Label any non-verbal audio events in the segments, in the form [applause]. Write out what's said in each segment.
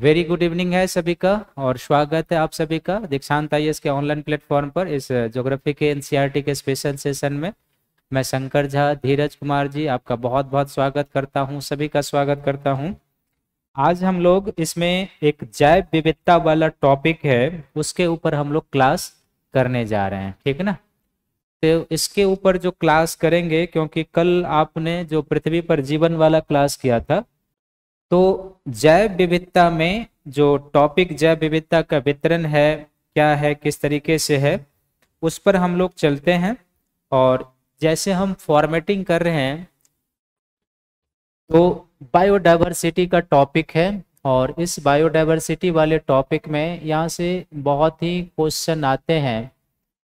very good evening है सभी का और स्वागत है आप सभी का दीक्षांत आई के ऑनलाइन प्लेटफॉर्म पर इस जोग्राफी के एनसीईआरटी e के स्पेशल सेशन में मैं शंकर झा धीरज कुमार जी आपका बहुत बहुत स्वागत करता हूँ सभी का स्वागत करता हूँ आज हम लोग इसमें एक जैव विविधता वाला टॉपिक है उसके ऊपर हम लोग क्लास करने जा रहे हैं ठीक ना तो इसके ऊपर जो क्लास करेंगे क्योंकि कल आपने जो पृथ्वी पर जीवन वाला क्लास किया था तो जैव विविधता में जो टॉपिक जैव विविधता का वितरण है क्या है किस तरीके से है उस पर हम लोग चलते हैं और जैसे हम फॉर्मेटिंग कर रहे हैं तो बायोडाइवर्सिटी का टॉपिक है और इस बायोडाइवर्सिटी वाले टॉपिक में यहाँ से बहुत ही क्वेश्चन आते हैं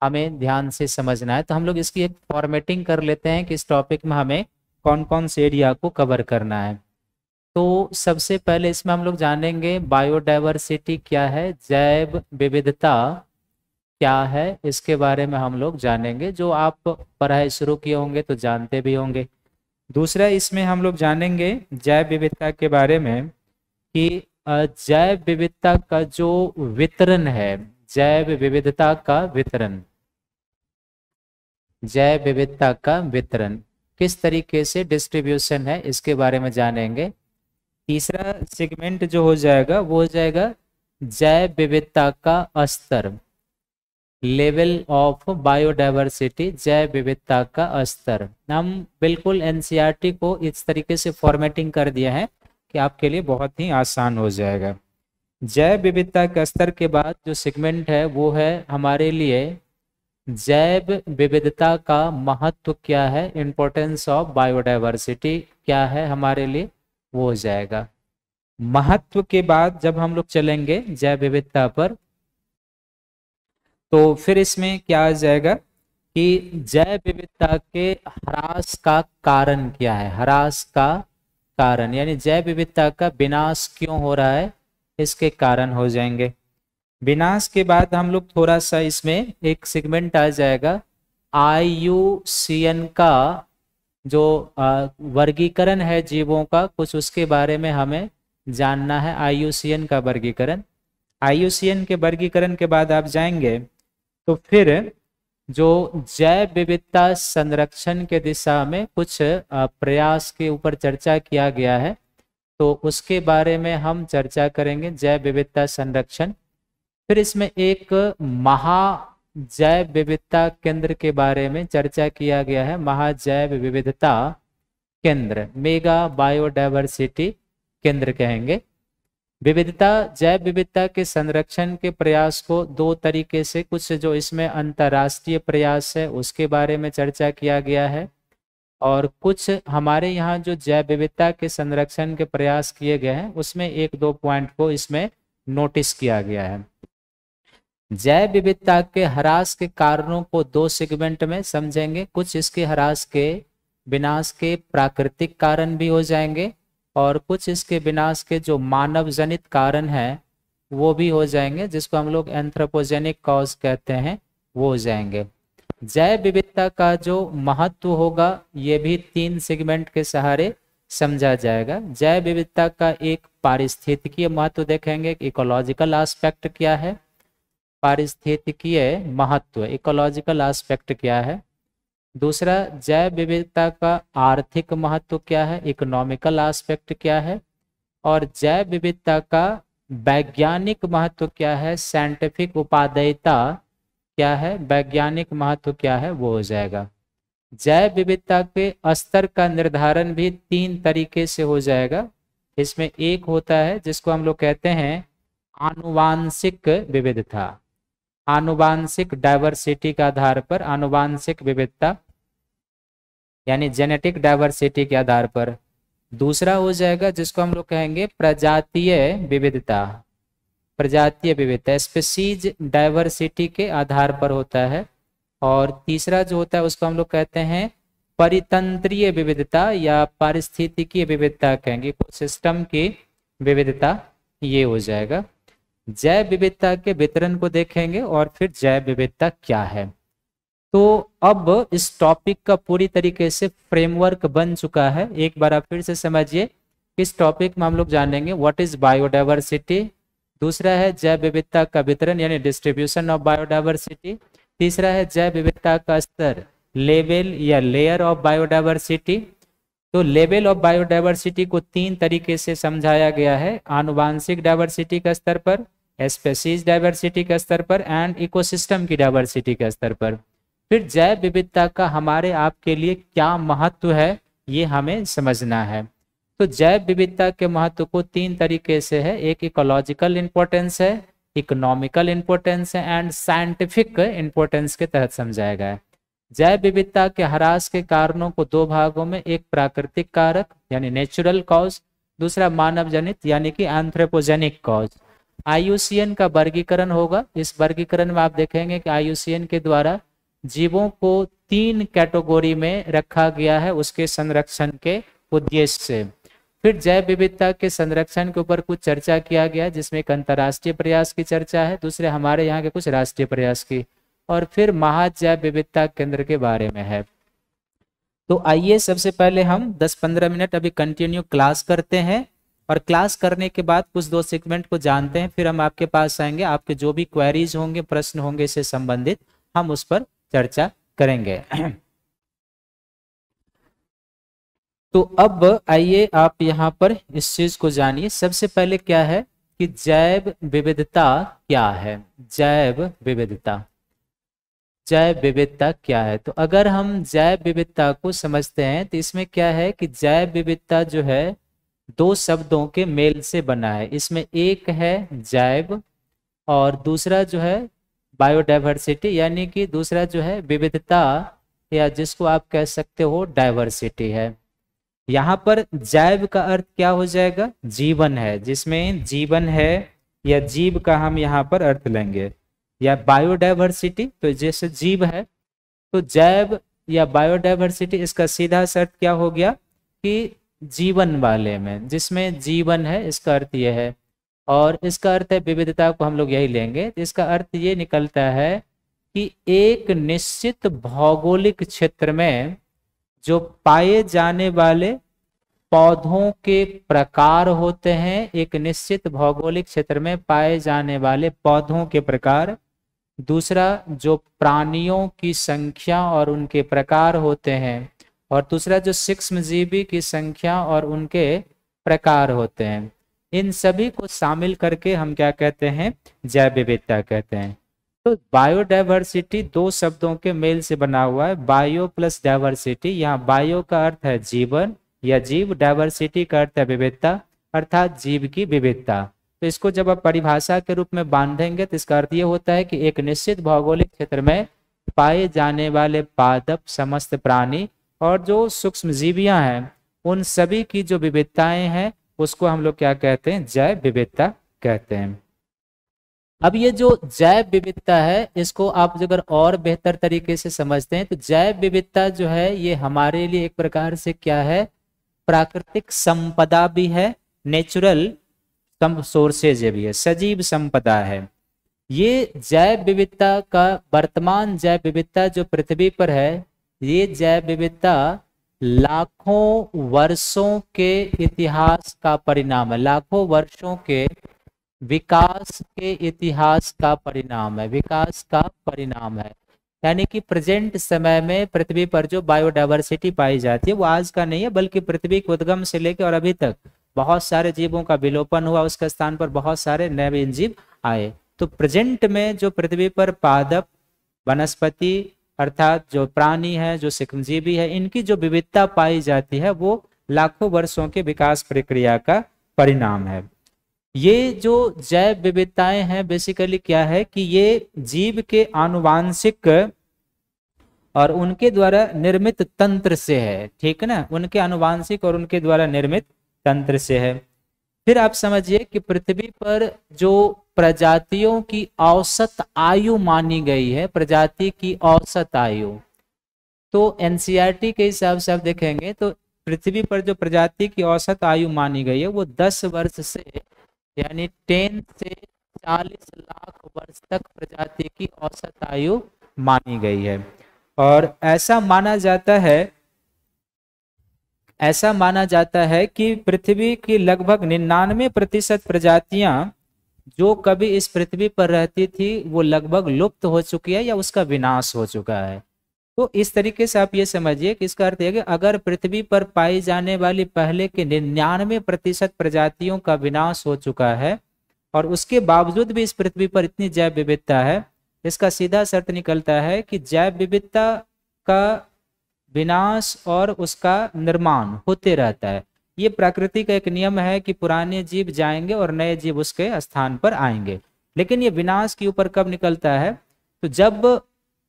हमें ध्यान से समझना है तो हम लोग इसकी एक फॉर्मेटिंग कर लेते हैं कि इस टॉपिक में हमें कौन कौन से एरिया को कवर करना है तो सबसे पहले इसमें हम लोग जानेंगे बायोडाइवर्सिटी क्या है जैव विविधता क्या है इसके बारे में हम लोग जानेंगे जो आप पढ़ाई शुरू किए होंगे तो जानते भी होंगे दूसरा इसमें हम लोग जानेंगे जैव विविधता के बारे में कि जैव विविधता का जो वितरण है जैव विविधता का वितरण जैव विविधता का वितरण किस तरीके से डिस्ट्रीब्यूशन है इसके बारे में जानेंगे तीसरा सेगमेंट जो हो जाएगा वो हो जाएगा जैव विविधता का स्तर लेवल ऑफ बायोडाइवर्सिटी जैव विविधता का स्तर हम बिल्कुल एनसीईआरटी को इस तरीके से फॉर्मेटिंग कर दिया है कि आपके लिए बहुत ही आसान हो जाएगा जैव विविधता के स्तर के बाद जो सेगमेंट है वो है हमारे लिए जैव विविधता का महत्व क्या है इम्पोर्टेंस ऑफ बायोडाइवर्सिटी क्या है हमारे लिए वो हो जाएगा महत्व के बाद जब हम लोग चलेंगे जैव विविधता पर तो फिर इसमें क्या आ जाएगा कि जैव विविधता के ह्रास का कारण क्या है ह्रास का कारण यानी जैव विविधता का विनाश क्यों हो रहा है इसके कारण हो जाएंगे विनाश के बाद हम लोग थोड़ा सा इसमें एक सेगमेंट आ जाएगा आई का जो वर्गीकरण है जीवों का कुछ उसके बारे में हमें जानना है आयुसीएन का वर्गीकरण आयुसीएन के वर्गीकरण के बाद आप जाएंगे तो फिर जो जैव विविधता संरक्षण के दिशा में कुछ प्रयास के ऊपर चर्चा किया गया है तो उसके बारे में हम चर्चा करेंगे जैव विविधता संरक्षण फिर इसमें एक महा जैव विविधता केंद्र के बारे में चर्चा किया गया है महाजैव विविधता केंद्र मेगा बायोडाइवर्सिटी केंद्र कहेंगे विविधता जैव विविधता के संरक्षण के प्रयास को दो तरीके से कुछ जो इसमें अंतर्राष्ट्रीय प्रयास है उसके बारे में चर्चा किया गया है और कुछ हमारे यहाँ जो जैव विविधता के संरक्षण के प्रयास किए गए हैं उसमें एक दो पॉइंट को इसमें नोटिस किया गया है जैव विविधता के हरास के कारणों को दो सेगमेंट में समझेंगे कुछ इसके हरास के विनाश के प्राकृतिक कारण भी हो जाएंगे और कुछ इसके विनाश के जो मानव जनित कारण हैं वो भी हो जाएंगे जिसको हम लोग एंथ्रोपोजेनिक कॉज कहते हैं वो हो जाएंगे जैव विविधता का जो महत्व होगा ये भी तीन सेगमेंट के सहारे समझा जाएगा जैव विविधता का एक पारिस्थितिकीय महत्व देखेंगे इकोलॉजिकल आस्पेक्ट क्या है पारिस्थितिकीय महत्व इकोलॉजिकल आस्पेक्ट क्या है दूसरा जैव विविधता का आर्थिक महत्व क्या है इकोनॉमिकल आस्पेक्ट क्या है और जैव विविधता का वैज्ञानिक महत्व क्या है साइंटिफिक उपादेयता क्या है वैज्ञानिक महत्व क्या है वो हो जाएगा जैव विविधता के स्तर का निर्धारण भी तीन तरीके से हो जाएगा इसमें एक होता है जिसको हम लोग कहते हैं आनुवांशिक विविधता आनुवांशिक डायवर्सिटी के आधार पर आनुवांशिक विविधता यानी जेनेटिक डायवर्सिटी के आधार पर दूसरा हो जाएगा जिसको हम लोग कहेंगे प्रजातीय विविधता प्रजातीय विविधता स्पेसीज डायवर्सिटी के आधार पर होता है और तीसरा जो होता है उसको हम लोग कहते हैं परितंत्रीय विविधता या पारिस्थितिकीय विविधता कहेंगे सिस्टम की विविधता ये हो जाएगा जैव विविधता के वितरण को देखेंगे और फिर जैव विविधता क्या है तो अब इस टॉपिक का पूरी तरीके से फ्रेमवर्क बन चुका है एक बार आप फिर से समझिए इस टॉपिक में हम लोग जानेंगे व्हाट इज बायोडाइवर्सिटी दूसरा है जैव विविधता का वितरण यानी डिस्ट्रीब्यूशन ऑफ बायोडाइवर्सिटी तीसरा है जैव विविधता का स्तर लेवल या लेयर ऑफ बायोडाइवर्सिटी तो लेवल ऑफ बायोडाइवर्सिटी को तीन तरीके से समझाया गया है आनुवांशिक डाइवर्सिटी के स्तर पर स्पेसीज डाइवर्सिटी के स्तर पर एंड इकोसिस्टम की डाइवर्सिटी के स्तर पर फिर जैव विविधता का हमारे आपके लिए क्या महत्व है ये हमें समझना है तो जैव विविधता के महत्व को तीन तरीके से है एक इकोलॉजिकल इम्पोर्टेंस है इकोनॉमिकल इम्पोर्टेंस है एंड साइंटिफिक इम्पोर्टेंस के तहत समझाया गया है जैव विविधता के हरास के कारणों को दो भागों में एक प्राकृतिक कारक यानी नेचुरल कॉज दूसरा मानव जनित यानी कि एंथ्रेपोजेनिक कॉज आयुसीएन का वर्गीकरण होगा इस वर्गीकरण में आप देखेंगे कि आयुसीएन के द्वारा जीवों को तीन कैटेगोरी में रखा गया है उसके संरक्षण के उद्देश्य से फिर जैव विविधता के संरक्षण के ऊपर कुछ चर्चा किया गया जिसमें एक अंतर्राष्ट्रीय प्रयास की चर्चा है दूसरे हमारे यहाँ के कुछ राष्ट्रीय प्रयास की और फिर महाजैव विविधता केंद्र के बारे में है तो आइए सबसे पहले हम 10-15 मिनट अभी कंटिन्यू क्लास करते हैं और क्लास करने के बाद कुछ दो सेगमेंट को जानते हैं फिर हम आपके पास आएंगे आपके जो भी क्वेरीज होंगे प्रश्न होंगे इससे संबंधित हम उस पर चर्चा करेंगे तो अब आइए आप यहाँ पर इस चीज को जानिए सबसे पहले क्या है कि जैव विविधता क्या है जैव विविधता जैव विविधता क्या है तो अगर हम जैव विविधता को समझते हैं तो इसमें क्या है कि जैव विविधता जो है दो शब्दों के मेल से बना है इसमें एक है जैव और दूसरा जो है बायोडाइवर्सिटी यानी कि दूसरा जो है विविधता या जिसको आप कह सकते हो डाइवर्सिटी है यहाँ पर जैव का अर्थ क्या हो जाएगा जीवन है जिसमें जीवन है या जीव का हम यहाँ पर अर्थ लेंगे या बायोडाइवर्सिटी तो जैसे जीव है तो जैव या बायोडाइवर्सिटी इसका सीधा शर्त क्या हो गया कि जीवन वाले में जिसमें जीवन है इसका अर्थ यह है और इसका अर्थ है विविधता को हम लोग यही लेंगे इसका अर्थ ये निकलता है कि एक निश्चित भौगोलिक क्षेत्र में जो पाए जाने वाले पौधों के प्रकार होते हैं एक निश्चित भौगोलिक क्षेत्र में पाए जाने वाले पौधों के प्रकार दूसरा जो प्राणियों की संख्या और उनके प्रकार होते हैं और दूसरा जो सूक्ष्म जीवी की संख्या और उनके प्रकार होते हैं इन सभी को शामिल करके हम क्या कहते हैं जैव विविधता कहते हैं तो बायोडाइवर्सिटी दो शब्दों के मेल से बना हुआ है बायो प्लस डाइवर्सिटी यहाँ बायो का अर्थ है जीवन या जीव डाइवर्सिटी का अर्थ है विविधता अर्थात जीव की विविधता तो इसको जब आप परिभाषा के रूप में बांधेंगे तो इसका अर्थ ये होता है कि एक निश्चित भौगोलिक क्षेत्र में पाए जाने वाले पादप समस्त प्राणी और जो सूक्ष्म जीवियां हैं उन सभी की जो विविधताएं हैं उसको हम लोग क्या कहते हैं जैव विविधता कहते हैं अब ये जो जैव विविधता है इसको आप अगर और बेहतर तरीके से समझते हैं तो जैव विविधता जो है ये हमारे लिए एक प्रकार से क्या है प्राकृतिक संपदा भी है नेचुरल सोर्सेज भी है सजीव संपदा है ये जैव विविधता का वर्तमान जैव विविधता जो पृथ्वी पर है ये जैव विविधता लाखों वर्षों के इतिहास का परिणाम है लाखों वर्षों के विकास के इतिहास का परिणाम है विकास का परिणाम है यानी कि प्रेजेंट समय में पृथ्वी पर जो बायोडाइवर्सिटी पाई जाती है वो आज का नहीं है बल्कि पृथ्वी के उद्गम से लेकर और अभी तक बहुत सारे जीवों का विलोपन हुआ उसके स्थान पर बहुत सारे नवीन जीव आए तो प्रेजेंट में जो पृथ्वी पर पादप वनस्पति अर्थात जो प्राणी है जो सूक्ष्मजीवी है इनकी जो विविधता पाई जाती है वो लाखों वर्षों के विकास प्रक्रिया का परिणाम है ये जो जैव विविधताएं हैं बेसिकली क्या है कि ये जीव के आनुवांशिक और उनके द्वारा निर्मित तंत्र से है ठीक ना उनके आनुवांशिक और उनके द्वारा निर्मित तंत्र से है फिर आप समझिए कि पृथ्वी पर जो प्रजातियों की औसत आयु मानी गई है प्रजाति की औसत आयु तो एनसीईआरटी e के हिसाब से आप देखेंगे तो पृथ्वी पर जो प्रजाति की औसत आयु मानी गई है वो दस वर्ष से यानी टेन से चालीस लाख वर्ष तक प्रजाति की औसत आयु मानी गई है और ऐसा माना जाता है ऐसा माना जाता है कि पृथ्वी की लगभग निन्यानवे प्रतिशत प्रजातियां जो कभी इस पृथ्वी पर रहती थी वो लगभग लुप्त हो चुकी है या उसका विनाश हो चुका है तो इस तरीके से आप ये समझिए कि इसका अर्थ है कि अगर पृथ्वी पर पाई जाने वाली पहले के निन्यानवे प्रतिशत प्रजातियों का विनाश हो चुका है और उसके बावजूद भी इस पृथ्वी पर इतनी जैव विविधता है इसका सीधा शर्त निकलता है कि जैव विविधता का विनाश और उसका निर्माण होते रहता है ये प्रकृति का एक नियम है कि पुराने जीव जाएंगे और नए जीव उसके स्थान पर आएंगे लेकिन ये विनाश के ऊपर कब निकलता है तो जब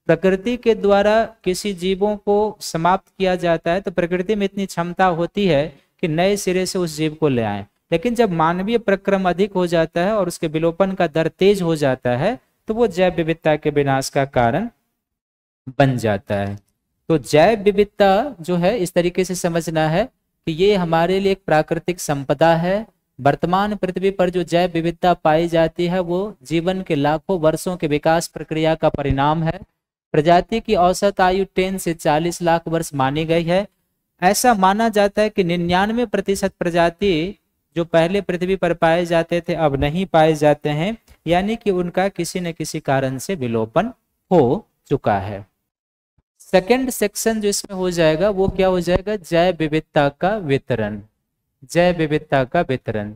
प्रकृति के द्वारा किसी जीवों को समाप्त किया जाता है तो प्रकृति में इतनी क्षमता होती है कि नए सिरे से उस जीव को ले आए लेकिन जब मानवीय प्रक्रम अधिक हो जाता है और उसके विलोपन का दर तेज हो जाता है तो वो जैव विविधता के विनाश का कारण बन जाता है तो जैव विविधता जो है इस तरीके से समझना है कि ये हमारे लिए एक प्राकृतिक संपदा है वर्तमान पृथ्वी पर जो जैव विविधता पाई जाती है वो जीवन के लाखों वर्षों के विकास प्रक्रिया का परिणाम है प्रजाति की औसत आयु 10 से 40 लाख वर्ष मानी गई है ऐसा माना जाता है कि निन्यानवे प्रतिशत प्रजाति जो पहले पृथ्वी पर पाए जाते थे अब नहीं पाए जाते हैं यानी कि उनका किसी न किसी कारण से विलोपन हो चुका है सेकेंड सेक्शन जो इसमें हो जाएगा वो क्या हो जाएगा जय विविधता का वितरण जय विविधता का वितरण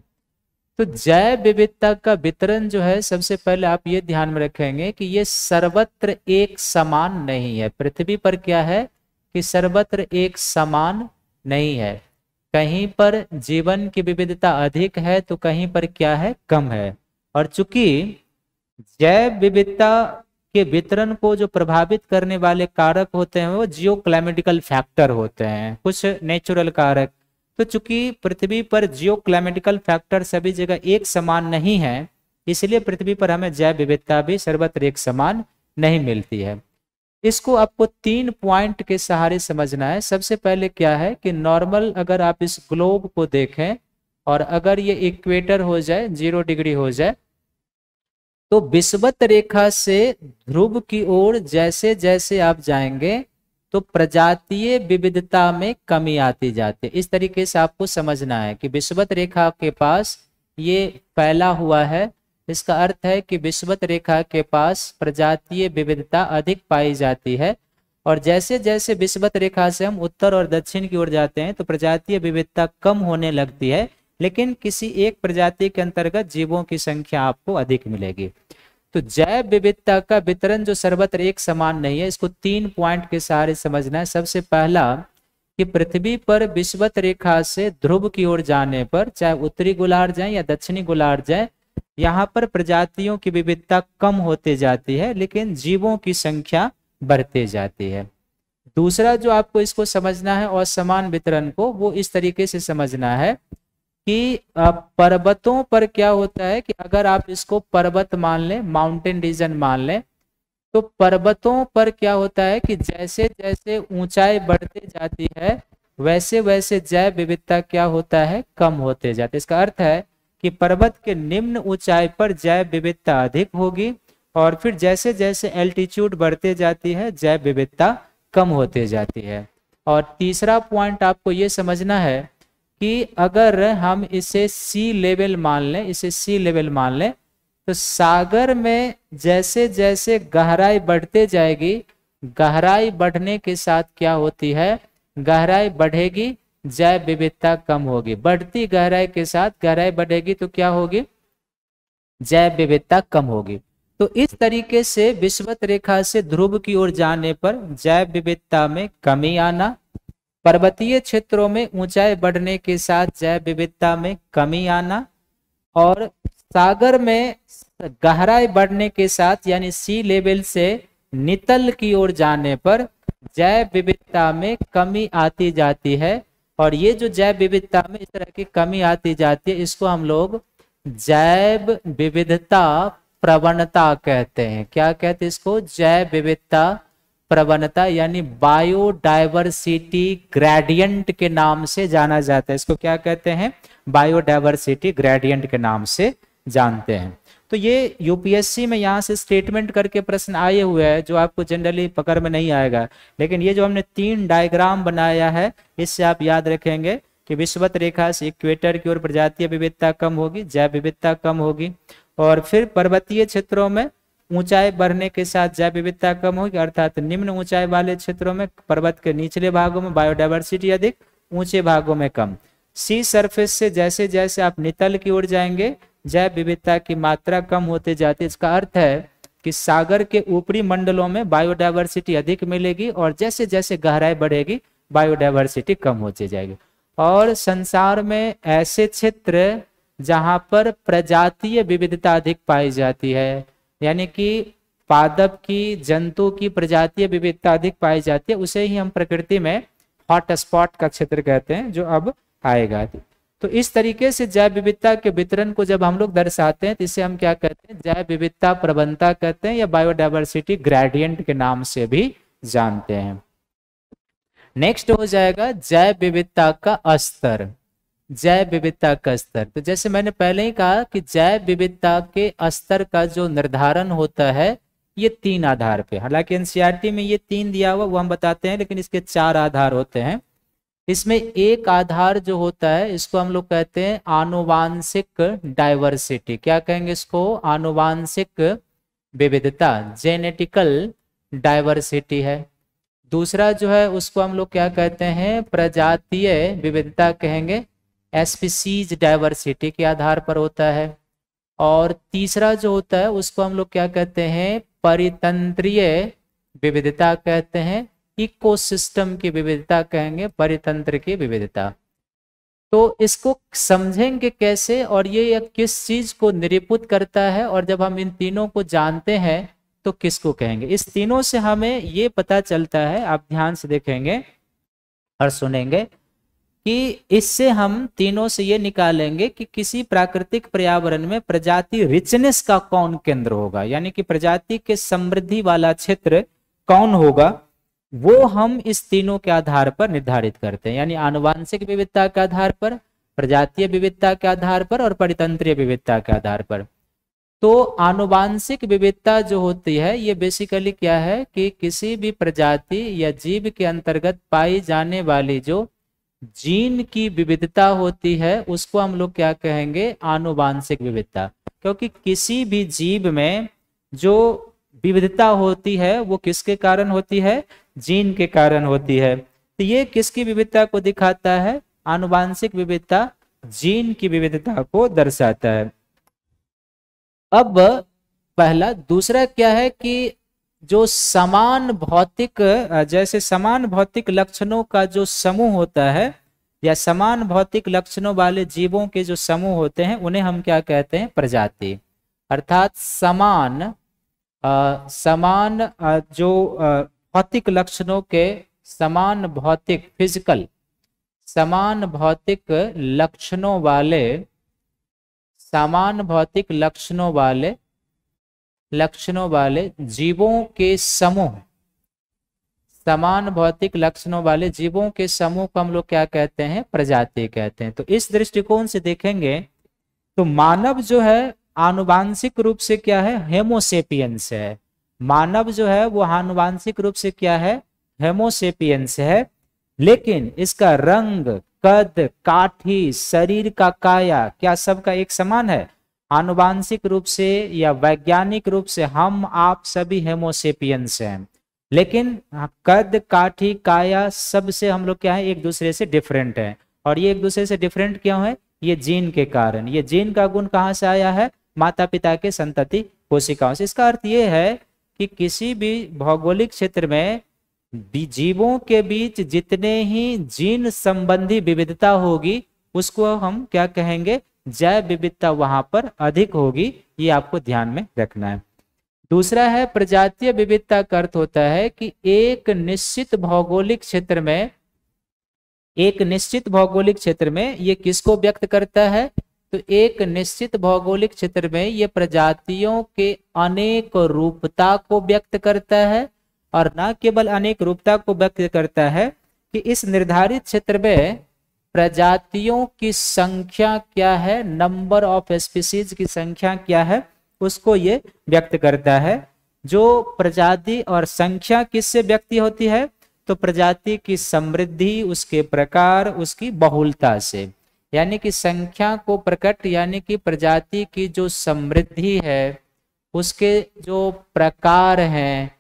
तो जय विविधता का वितरण जो है सबसे पहले आप ये ध्यान में रखेंगे कि ये सर्वत्र एक समान नहीं है पृथ्वी पर क्या है कि सर्वत्र एक समान नहीं है कहीं पर जीवन की विविधता अधिक है तो कहीं पर क्या है कम है और चूंकि जैव विविधता के वितरण को जो प्रभावित करने वाले कारक होते हैं वो जियो क्लाइमेटिकल फैक्टर होते हैं कुछ नेचुरल कारक तो चूंकि पृथ्वी पर जियो क्लाइमेटिकल फैक्टर सभी जगह एक समान नहीं है इसलिए पृथ्वी पर हमें जैव विविधता भी सर्वत्र एक समान नहीं मिलती है इसको आपको तीन पॉइंट के सहारे समझना है सबसे पहले क्या है कि नॉर्मल अगर आप इस ग्लोब को देखें और अगर ये इक्वेटर हो जाए जीरो डिग्री हो जाए तो विस्वत रेखा से ध्रुव की ओर जैसे जैसे आप जाएंगे तो प्रजातीय विविधता में कमी आती जाती है इस तरीके से आपको समझना है कि विस्वत रेखा के पास ये फैला हुआ है इसका अर्थ है कि विस्वत रेखा के पास प्रजातीय विविधता अधिक पाई जाती है और जैसे जैसे विस्वत रेखा से हम उत्तर और दक्षिण की ओर जाते हैं तो प्रजातीय विविधता कम होने लगती है लेकिन किसी एक प्रजाति के अंतर्गत जीवों की संख्या आपको अधिक मिलेगी तो जैव विविधता का वितरण जो सर्वत्र एक समान नहीं है इसको तीन पॉइंट के सहारे समझना है सबसे पहला कि पृथ्वी पर विश्वत रेखा से ध्रुव की ओर जाने पर चाहे उत्तरी गोलार्ध जाए या दक्षिणी गोलार्ध जाए यहाँ पर प्रजातियों की विविधता कम होते जाती है लेकिन जीवों की संख्या बढ़ते जाती है दूसरा जो आपको इसको समझना है और समान वितरण को वो इस तरीके से समझना है कि पर्वतों पर क्या होता है कि अगर आप इसको पर्वत मान लें माउंटेन रीजन मान लें तो पर्वतों पर क्या होता है कि जैसे जैसे ऊंचाई बढ़ती जाती है वैसे वैसे जैव विविधता क्या होता है कम होते जाते इसका अर्थ है कि पर्वत के निम्न ऊंचाई पर जैव विविधता अधिक होगी और फिर जैसे जैसे एल्टीट्यूड बढ़ते जाती है जैव विविधता कम होते जाती है और तीसरा पॉइंट आपको ये समझना है कि अगर हम इसे सी लेवल मान लें इसे सी लेवल मान लें तो सागर में जैसे जैसे गहराई बढ़ते जाएगी गहराई बढ़ने के साथ क्या होती है गहराई बढ़ेगी जैव विविधता कम होगी बढ़ती गहराई के साथ गहराई बढ़ेगी तो क्या होगी जैव विविधता कम होगी तो इस तरीके से विश्वत रेखा से ध्रुव की ओर जाने पर जैव विविधता में कमी आना पर्वतीय क्षेत्रों में ऊंचाई बढ़ने के साथ जैव विविधता में कमी आना और सागर में गहराई बढ़ने के साथ यानी सी लेवल से नितल की ओर जाने पर जैव विविधता में कमी आती जाती है और ये जो जैव विविधता में इस तरह की कमी आती जाती है इसको हम लोग जैव विविधता प्रवणता कहते हैं क्या कहते हैं इसको जैव विविधता प्रवणता यानी बायोडाइवर्सिटी ग्रेडियंट के नाम से जाना जाता है इसको क्या कहते हैं बायोडाइवर्सिटी ग्रेडियंट के नाम से जानते हैं तो ये यूपीएससी में यहाँ से स्टेटमेंट करके प्रश्न आए हुए हैं जो आपको जनरली पकड़ में नहीं आएगा लेकिन ये जो हमने तीन डायग्राम बनाया है इससे आप याद रखेंगे कि विश्वत रेखा से इक्वेटर की ओर प्रजातीय विविधता कम होगी जैव विविधता कम होगी और फिर पर्वतीय क्षेत्रों में ऊंचाई बढ़ने के साथ जैव विविधता कम होगी अर्थात निम्न ऊंचाई वाले क्षेत्रों में पर्वत के निचले भागों में बायोडाइवर्सिटी अधिक ऊंचे भागों में कम सी सरफेस से जैसे जैसे आप नितल की ओर जाएंगे जैव विविधता की मात्रा कम होते जाती इसका अर्थ है कि सागर के ऊपरी मंडलों में बायोडाइवर्सिटी अधिक मिलेगी और जैसे जैसे गहराई बढ़ेगी बायोडाइवर्सिटी कम होती जाएगी और संसार में ऐसे क्षेत्र जहाँ पर प्रजातीय विविधता अधिक पाई जाती है यानी कि पादप की जंतु की प्रजातीय विविधता अधिक पाई जाती है उसे ही हम प्रकृति में हॉटस्पॉट का क्षेत्र कहते हैं जो अब आएगा तो इस तरीके से जैव विविधता के वितरण को जब हम लोग दर्शाते हैं तो इसे हम क्या कहते हैं जैव विविधता प्रबंधता कहते हैं या बायोडाइवर्सिटी ग्रेडियंट के नाम से भी जानते हैं नेक्स्ट हो जाएगा जैव विविधता का स्तर जैव विविधता का स्तर तो जैसे मैंने पहले ही कहा कि जैव विविधता के स्तर का जो निर्धारण होता है ये तीन आधार पे हालांकि एनसीईआरटी e में ये तीन दिया हुआ वो हम बताते हैं लेकिन इसके चार आधार होते हैं इसमें एक आधार जो होता है इसको हम लोग कहते हैं आनुवांशिक डाइवर्सिटी क्या कहेंगे इसको आनुवांशिक विविधता जेनेटिकल डाइवर्सिटी है दूसरा जो है उसको हम लोग क्या कहते हैं प्रजातीय विविधता कहेंगे स्पीसीज डाइवर्सिटी के आधार पर होता है और तीसरा जो होता है उसको हम लोग क्या कहते हैं परितंत्रीय विविधता कहते हैं इकोसिस्टम की विविधता कहेंगे परितंत्र की विविधता तो इसको समझेंगे कैसे और ये किस चीज को निरूपित करता है और जब हम इन तीनों को जानते हैं तो किसको कहेंगे इस तीनों से हमें ये पता चलता है आप ध्यान से देखेंगे और सुनेंगे कि इससे हम तीनों से ये निकालेंगे कि किसी प्राकृतिक पर्यावरण में प्रजाति रिचनेस का कौन केंद्र होगा यानी कि प्रजाति के समृद्धि वाला क्षेत्र कौन होगा वो हम इस तीनों के आधार पर निर्धारित करते हैं यानी आनुवांशिक विविधता के आधार पर प्रजातीय विविधता के आधार पर और परितंत्रीय विविधता के आधार पर तो आनुवांशिक विविधता जो होती है ये बेसिकली क्या है कि किसी भी प्रजाति या जीव के अंतर्गत पाई जाने वाली जो जीन की विविधता होती है उसको हम लोग क्या कहेंगे आनुवांशिक विविधता क्योंकि किसी भी जीव में जो विविधता होती है वो किसके कारण होती है जीन के कारण होती है तो ये किसकी विविधता को दिखाता है आनुवांशिक विविधता जीन की विविधता को दर्शाता है अब पहला दूसरा क्या है कि जो समान भौतिक जैसे समान भौतिक लक्षणों का जो समूह होता है या समान भौतिक लक्षणों वाले जीवों के जो समूह होते हैं उन्हें हम क्या कहते हैं प्रजाति अर्थात समान आ, समान आ, जो भौतिक लक्षणों के समान भौतिक फिजिकल समान भौतिक लक्षणों वाले समान भौतिक लक्षणों वाले लक्षणों वाले जीवों के समूह समान भौतिक लक्षणों वाले जीवों के समूह को हम लोग क्या कहते हैं प्रजाति कहते हैं तो इस दृष्टिकोण से देखेंगे तो मानव जो है आनुवांशिक रूप से क्या है हेमोसेपियंस है मानव जो है वो आनुवांशिक रूप से क्या है हेमोसेपियंस है लेकिन इसका रंग कद काठी शरीर का काया क्या सबका एक समान है आनुवांशिक रूप से या वैज्ञानिक रूप से हम आप सभी हेमोसेपियंस हैं लेकिन कद काठी काया सबसे हम लोग क्या है एक दूसरे से डिफरेंट है और ये एक दूसरे से डिफरेंट क्यों है ये जीन के कारण ये जीन का गुण कहाँ से आया है माता पिता के संतति कोशिकाओं से इसका अर्थ ये है कि किसी भी भौगोलिक क्षेत्र में जीवों के बीच जितने ही जीन संबंधी विविधता होगी उसको हम क्या कहेंगे जैव विविधता वहां पर अधिक होगी ये आपको ध्यान में रखना है दूसरा है प्रजातीय विविधता का अर्थ होता है कि एक निश्चित भौगोलिक क्षेत्र में एक निश्चित भौगोलिक क्षेत्र में ये किसको व्यक्त करता है तो एक निश्चित भौगोलिक क्षेत्र में ये प्रजातियों के अनेक रूपता को व्यक्त करता है और न केवल अनेक रूपता को व्यक्त करता है कि इस निर्धारित क्षेत्र में प्रजातियों की संख्या क्या है नंबर ऑफ स्पीसीज की संख्या क्या है उसको ये व्यक्त करता है जो प्रजाति और संख्या किससे व्यक्ति होती है तो प्रजाति की समृद्धि उसके प्रकार उसकी बहुलता से यानी कि संख्या को प्रकट यानी कि प्रजाति की जो समृद्धि है उसके जो प्रकार हैं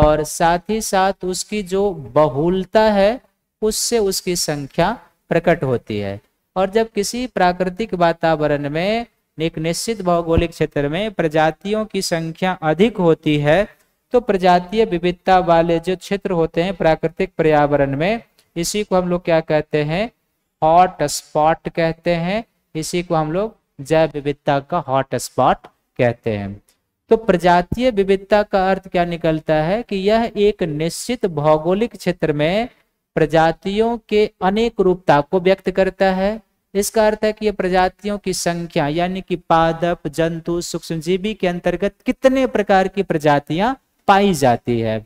और साथ ही साथ उसकी जो बहुलता है उससे उसकी संख्या प्रकट होती है और जब किसी प्राकृतिक वातावरण में एक निश्चित भौगोलिक क्षेत्र में प्रजातियों की संख्या अधिक होती है तो प्रजातीय विविधता वाले जो क्षेत्र होते हैं प्राकृतिक पर्यावरण में इसी को हम लोग क्या कहते हैं हॉट स्पॉट कहते हैं इसी को हम लोग जैव विविधता का हॉट स्पॉट कहते हैं तो प्रजातीय विविधता का अर्थ क्या निकलता है कि यह एक निश्चित भौगोलिक क्षेत्र में प्रजातियों के अनेक रूपता को व्यक्त करता है इसका अर्थ है कि यह प्रजातियों की संख्या यानी कि पादप जंतु सूक्ष्मजीवी के अंतर्गत कितने प्रकार की प्रजातियां पाई जाती है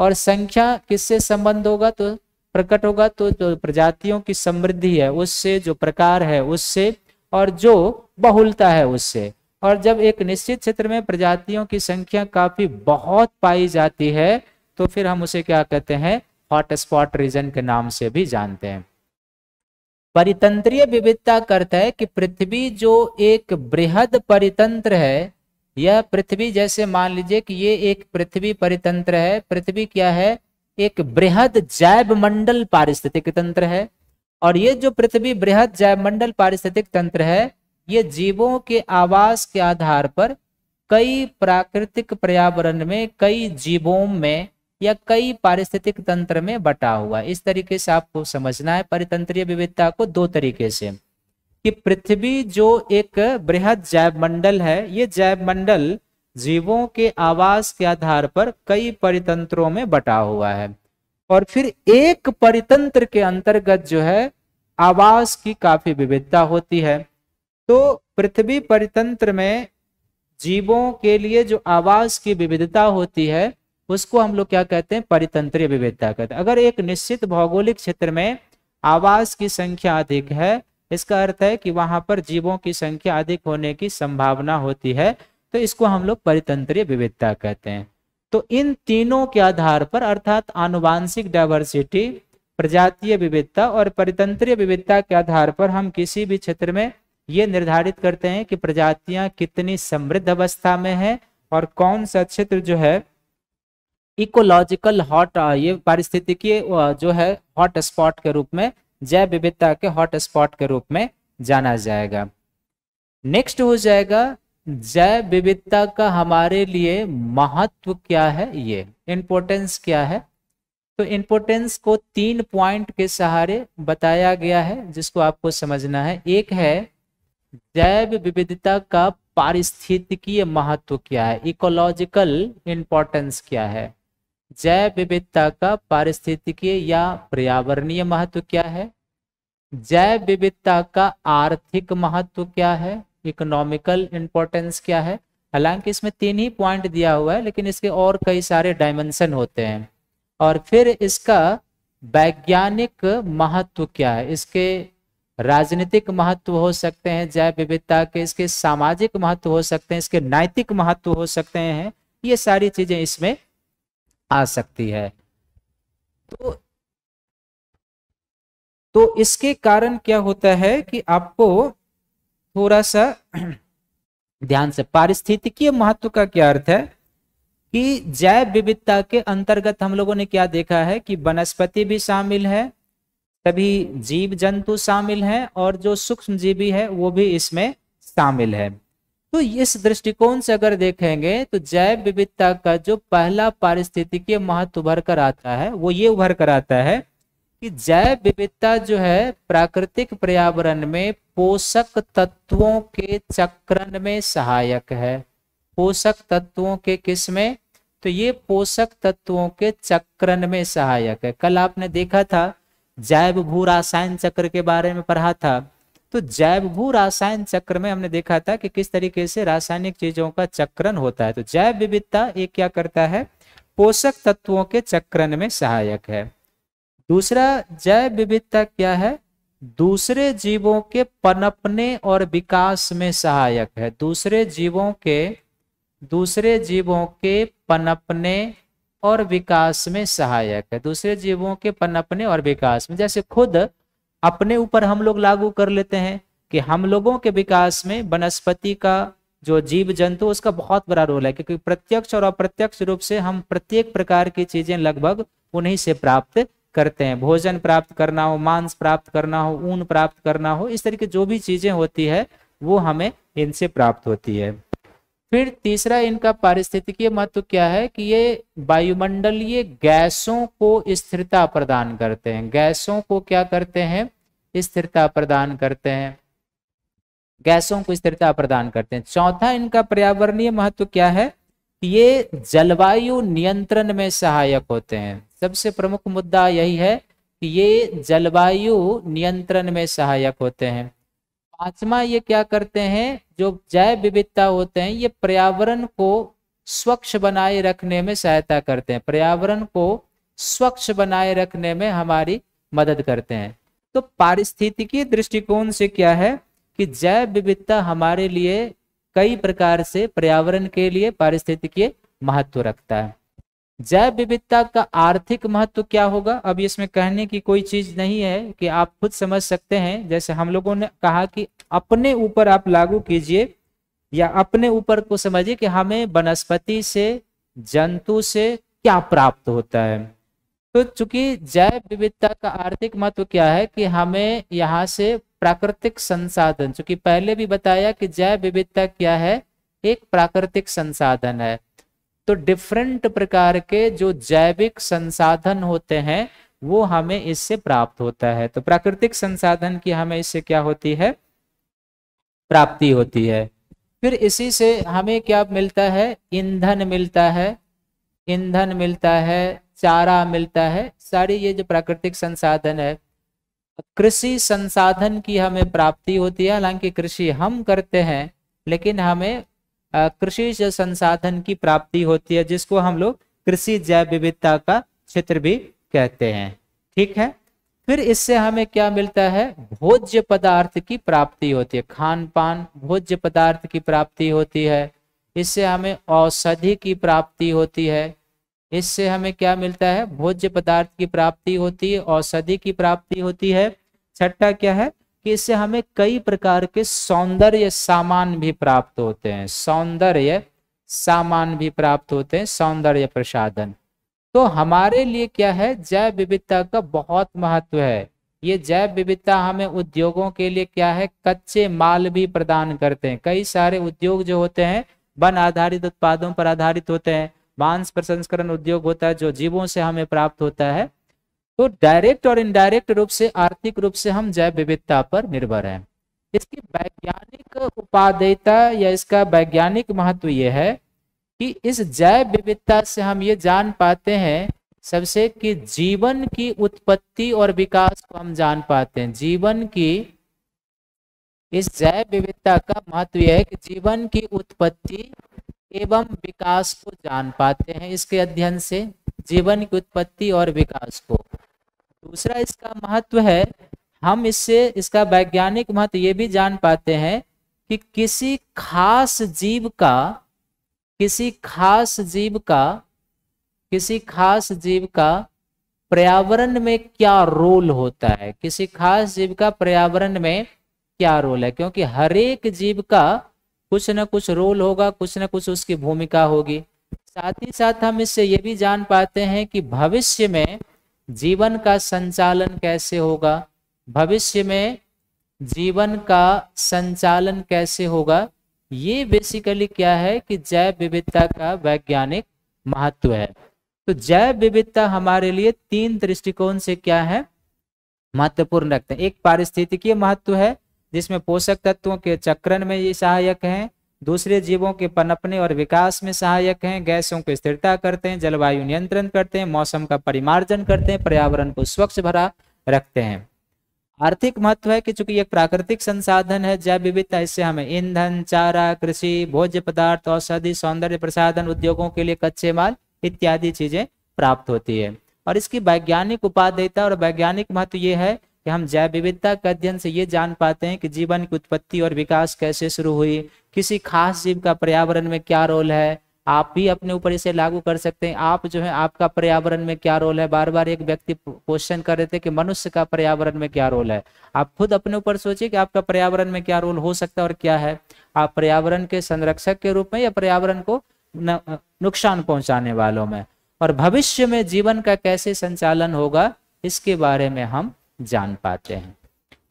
और संख्या किससे संबंध होगा तो प्रकट होगा तो जो प्रजातियों की समृद्धि है उससे जो प्रकार है उससे और जो बहुलता है उससे और जब एक निश्चित क्षेत्र में प्रजातियों की संख्या काफी बहुत पाई जाती है तो फिर हम उसे क्या कहते हैं हॉटस्पॉट रीजन के नाम से भी जानते हैं परितंत्रीय विविधता करता है कि पृथ्वी जो एक बृहद परितंत्र है यह पृथ्वी जैसे मान लीजिए कि ये एक पृथ्वी परितंत्र है पृथ्वी क्या है एक बृहद जैव मंडल पारिस्थितिक तंत्र है और ये जो पृथ्वी बृहद जैव मंडल पारिस्थितिक तंत्र है ये जीवों के आवास के आधार पर कई प्राकृतिक पर्यावरण में कई जीवों में या कई पारिस्थितिक तंत्र में बटा हुआ इस तरीके से आपको समझना है परितंत्रीय विविधता को दो तरीके से कि पृथ्वी जो एक बृहद जैव मंडल है ये जैव मंडल जीवों के आवास के आधार पर कई परितंत्रों में बटा हुआ है और फिर एक परितंत्र के अंतर्गत जो है आवास की काफी विविधता होती है तो पृथ्वी परितंत्र में जीवों के लिए जो आवास की विविधता होती है उसको हम लोग क्या कहते हैं परितंत्रीय विविधता कहते हैं अगर एक निश्चित भौगोलिक क्षेत्र में आवास की संख्या अधिक है इसका अर्थ है कि वहां पर जीवों की संख्या अधिक होने की संभावना होती है तो इसको हम लोग परितंत्रीय विविधता कहते हैं तो इन तीनों के आधार पर अर्थात आनुवांशिक डाइवर्सिटी प्रजातीय विविधता और परितंत्रीय विविधता के आधार पर हम किसी भी क्षेत्र में ये निर्धारित करते हैं कि प्रजातियां कितनी समृद्ध अवस्था में है और कौन सा क्षेत्र जो है इकोलॉजिकल हॉट uh, ये पारिस्थितिकीय uh, जो है हॉट स्पॉट के रूप में जैव विविधता के हॉट स्पॉट के रूप में जाना जाएगा नेक्स्ट हो जाएगा जैव विविधता का हमारे लिए महत्व क्या है ये इम्पोर्टेंस क्या है तो इम्पोर्टेंस को तीन पॉइंट के सहारे बताया गया है जिसको आपको समझना है एक है जैव विविधता का पारिस्थितिकीय महत्व क्या है इकोलॉजिकल इंपॉर्टेंस क्या है जैव विविधता का पारिस्थितिकीय या पर्यावरणीय महत्व क्या है जैव विविधता का आर्थिक महत्व क्या है इकोनॉमिकल इंपॉर्टेंस क्या है हालांकि इसमें तीन ही पॉइंट दिया हुआ है लेकिन इसके और कई सारे डायमेंशन होते हैं और फिर इसका वैज्ञानिक महत्व क्या है इसके राजनीतिक महत्व हो सकते हैं जैव विविधता के इसके सामाजिक महत्व हो सकते हैं इसके नैतिक महत्व हो सकते हैं ये सारी चीजें इसमें आ सकती है तो तो इसके कारण क्या होता है कि आपको थोड़ा सा [clears throat] ध्यान से पारिस्थितिकीय महत्व का क्या अर्थ है कि जैव विविधता के अंतर्गत हम लोगों ने क्या देखा है कि वनस्पति भी शामिल है सभी जीव जंतु शामिल हैं और जो सूक्ष्म जीवी है वो भी इसमें शामिल है तो इस दृष्टिकोण से अगर देखेंगे तो जैव विविधता का जो पहला पारिस्थितिकीय महत्व उभर कर आता है वो ये उभर कर आता है कि जैव विविधता जो है प्राकृतिक पर्यावरण में पोषक तत्वों के चक्रण में सहायक है पोषक तत्वों के किस में तो ये पोषक तत्वों के चक्रण में सहायक है कल आपने देखा था जैव भू रासायन चक्र के बारे में पढ़ा था तो जैव भू रासायन चक्र में हमने देखा था कि किस तरीके से रासायनिक चीजों का चक्रण होता है तो जैव विविधता ये क्या करता है पोषक तत्वों के चक्रण में सहायक है दूसरा जैव विविधता क्या है दूसरे जीवों के पनपने और विकास में सहायक है दूसरे जीवों के दूसरे जीवों के पनपने और विकास में सहायक है दूसरे जीवों के पनपने और विकास में जैसे खुद अपने ऊपर हम लोग लागू कर लेते हैं कि हम लोगों के विकास में वनस्पति का जो जीव जंतु उसका बहुत बड़ा रोल है क्योंकि प्रत्यक्ष और अप्रत्यक्ष रूप से हम प्रत्येक प्रकार की चीजें लगभग उन्हीं से प्राप्त करते हैं भोजन प्राप्त करना हो मांस प्राप्त करना हो ऊन प्राप्त करना हो इस तरीके जो भी चीजें होती है वो हमें इनसे प्राप्त होती है फिर तीसरा इनका पारिस्थितिकीय महत्व तो क्या है कि ये वायुमंडलीय गैसों को स्थिरता प्रदान करते हैं गैसों को क्या करते हैं स्थिरता प्रदान करते हैं गैसों को स्थिरता प्रदान करते हैं चौथा इनका पर्यावरणीय महत्व तो क्या है ये जलवायु नियंत्रण में सहायक होते हैं सबसे प्रमुख मुद्दा यही है कि ये जलवायु नियंत्रण में सहायक होते हैं पांचवा ये क्या करते हैं जो जैव विविधता होते हैं ये पर्यावरण को स्वच्छ बनाए रखने में सहायता करते हैं पर्यावरण को स्वच्छ बनाए रखने में हमारी मदद करते हैं तो पारिस्थितिकी दृष्टिकोण से क्या है कि जैव विविधता हमारे लिए कई प्रकार से पर्यावरण के लिए पारिस्थितिकीय महत्व रखता है जैव विविधता का आर्थिक महत्व क्या होगा अब इसमें कहने की कोई चीज नहीं है कि आप खुद समझ सकते हैं जैसे हम लोगों ने कहा कि अपने ऊपर आप लागू कीजिए या अपने ऊपर को समझिए कि हमें वनस्पति से जंतु से क्या प्राप्त होता है तो चूंकि जैव विविधता का आर्थिक महत्व क्या है कि हमें यहाँ से प्राकृतिक संसाधन चूंकि पहले भी बताया कि जैव विविधता क्या है एक प्राकृतिक संसाधन है तो डिफरेंट प्रकार के जो जैविक संसाधन होते हैं वो हमें इससे प्राप्त होता है तो प्राकृतिक संसाधन की हमें इससे क्या होती है प्राप्ति होती है फिर इसी से हमें क्या मिलता है ईंधन मिलता है ईंधन मिलता है चारा मिलता है सारी ये जो प्राकृतिक संसाधन है कृषि संसाधन की हमें प्राप्ति होती है हालांकि कृषि हम करते हैं लेकिन हमें कृषि संसाधन की प्राप्ति होती है जिसको हम लोग कृषि जैव विविधता का क्षेत्र भी कहते हैं ठीक है फिर इससे हमें क्या मिलता है भोज्य पदार्थ की प्राप्ति होती है खान पान भोज्य पदार्थ की प्राप्ति होती है इससे हमें औषधि की प्राप्ति होती है इससे हमें क्या मिलता है भोज्य पदार्थ की प्राप्ति होती है औषधि की प्राप्ति होती है छठा क्या है कि इससे हमें कई प्रकार के सौंदर्य सामान भी प्राप्त होते हैं सौंदर्य सामान भी प्राप्त होते हैं सौंदर्य प्रसादन तो हमारे लिए क्या है जैव विविधता का बहुत महत्व है ये जैव विविधता हमें उद्योगों के लिए क्या है कच्चे माल भी प्रदान करते हैं कई सारे उद्योग जो होते हैं वन आधारित उत्पादों पर आधारित होते हैं मांस प्रसंस्करण उद्योग होता है जो जीवों से हमें प्राप्त होता है तो डायरेक्ट और इनडायरेक्ट रूप से आर्थिक रूप से हम जैव विविधता पर निर्भर हैं इसकी वैज्ञानिक उपादेयता या इसका वैज्ञानिक महत्व यह है कि इस जैव विविधता से हम ये जान पाते हैं सबसे कि जीवन की उत्पत्ति और विकास को हम जान पाते हैं जीवन की इस जैव विविधता का महत्व यह है कि जीवन की उत्पत्ति एवं विकास को जान पाते हैं इसके अध्ययन से जीवन की उत्पत्ति और विकास को दूसरा इसका महत्व है हम इससे इसका वैज्ञानिक महत्व ये भी जान पाते हैं कि किसी खास जीव का किसी खास जीव का किसी खास जीव का पर्यावरण में क्या रोल होता है किसी खास जीव का पर्यावरण में क्या रोल है क्योंकि हरेक जीव का कुछ ना कुछ रोल होगा कुछ ना कुछ उसकी भूमिका होगी साथ ही साथ हम इससे ये भी जान पाते हैं कि भविष्य में जीवन का संचालन कैसे होगा भविष्य में जीवन का संचालन कैसे होगा ये बेसिकली क्या है कि जैव विविधता का वैज्ञानिक महत्व है तो जैव विविधता हमारे लिए तीन दृष्टिकोण से क्या है महत्वपूर्ण रखते हैं एक पारिस्थितिकीय महत्व है जिसमें पोषक तत्वों के चक्रण में ये सहायक हैं दूसरे जीवों के पनपने और विकास में सहायक हैं गैसों को स्थिरता करते हैं जलवायु नियंत्रण करते हैं मौसम का परिमार्जन करते हैं पर्यावरण को स्वच्छ भरा रखते हैं आर्थिक महत्व है कि चूंकि एक प्राकृतिक संसाधन है जैव विविधता इससे हमें ईंधन चारा कृषि भोज्य पदार्थ औषधि सौंदर्य प्रसाधन उद्योगों के लिए कच्चे माल इत्यादि चीजें प्राप्त होती है और इसकी वैज्ञानिक उपाधेयता और वैज्ञानिक महत्व ये है कि हम जैव विविधता के अध्ययन से ये जान पाते हैं कि जीवन की उत्पत्ति और विकास कैसे शुरू हुई किसी खास जीव का पर्यावरण में क्या रोल है आप भी अपने ऊपर इसे लागू कर सकते हैं आप जो है आपका पर्यावरण में क्या रोल है बार बार एक व्यक्ति क्वेश्चन कर रहे थे कि मनुष्य का पर्यावरण में क्या रोल है आप खुद अपने ऊपर सोचिए कि आपका पर्यावरण में क्या रोल हो सकता है और क्या है आप पर्यावरण के संरक्षक के रूप में या पर्यावरण को नुकसान पहुंचाने वालों में और भविष्य में जीवन का कैसे संचालन होगा इसके बारे में हम जान पाते हैं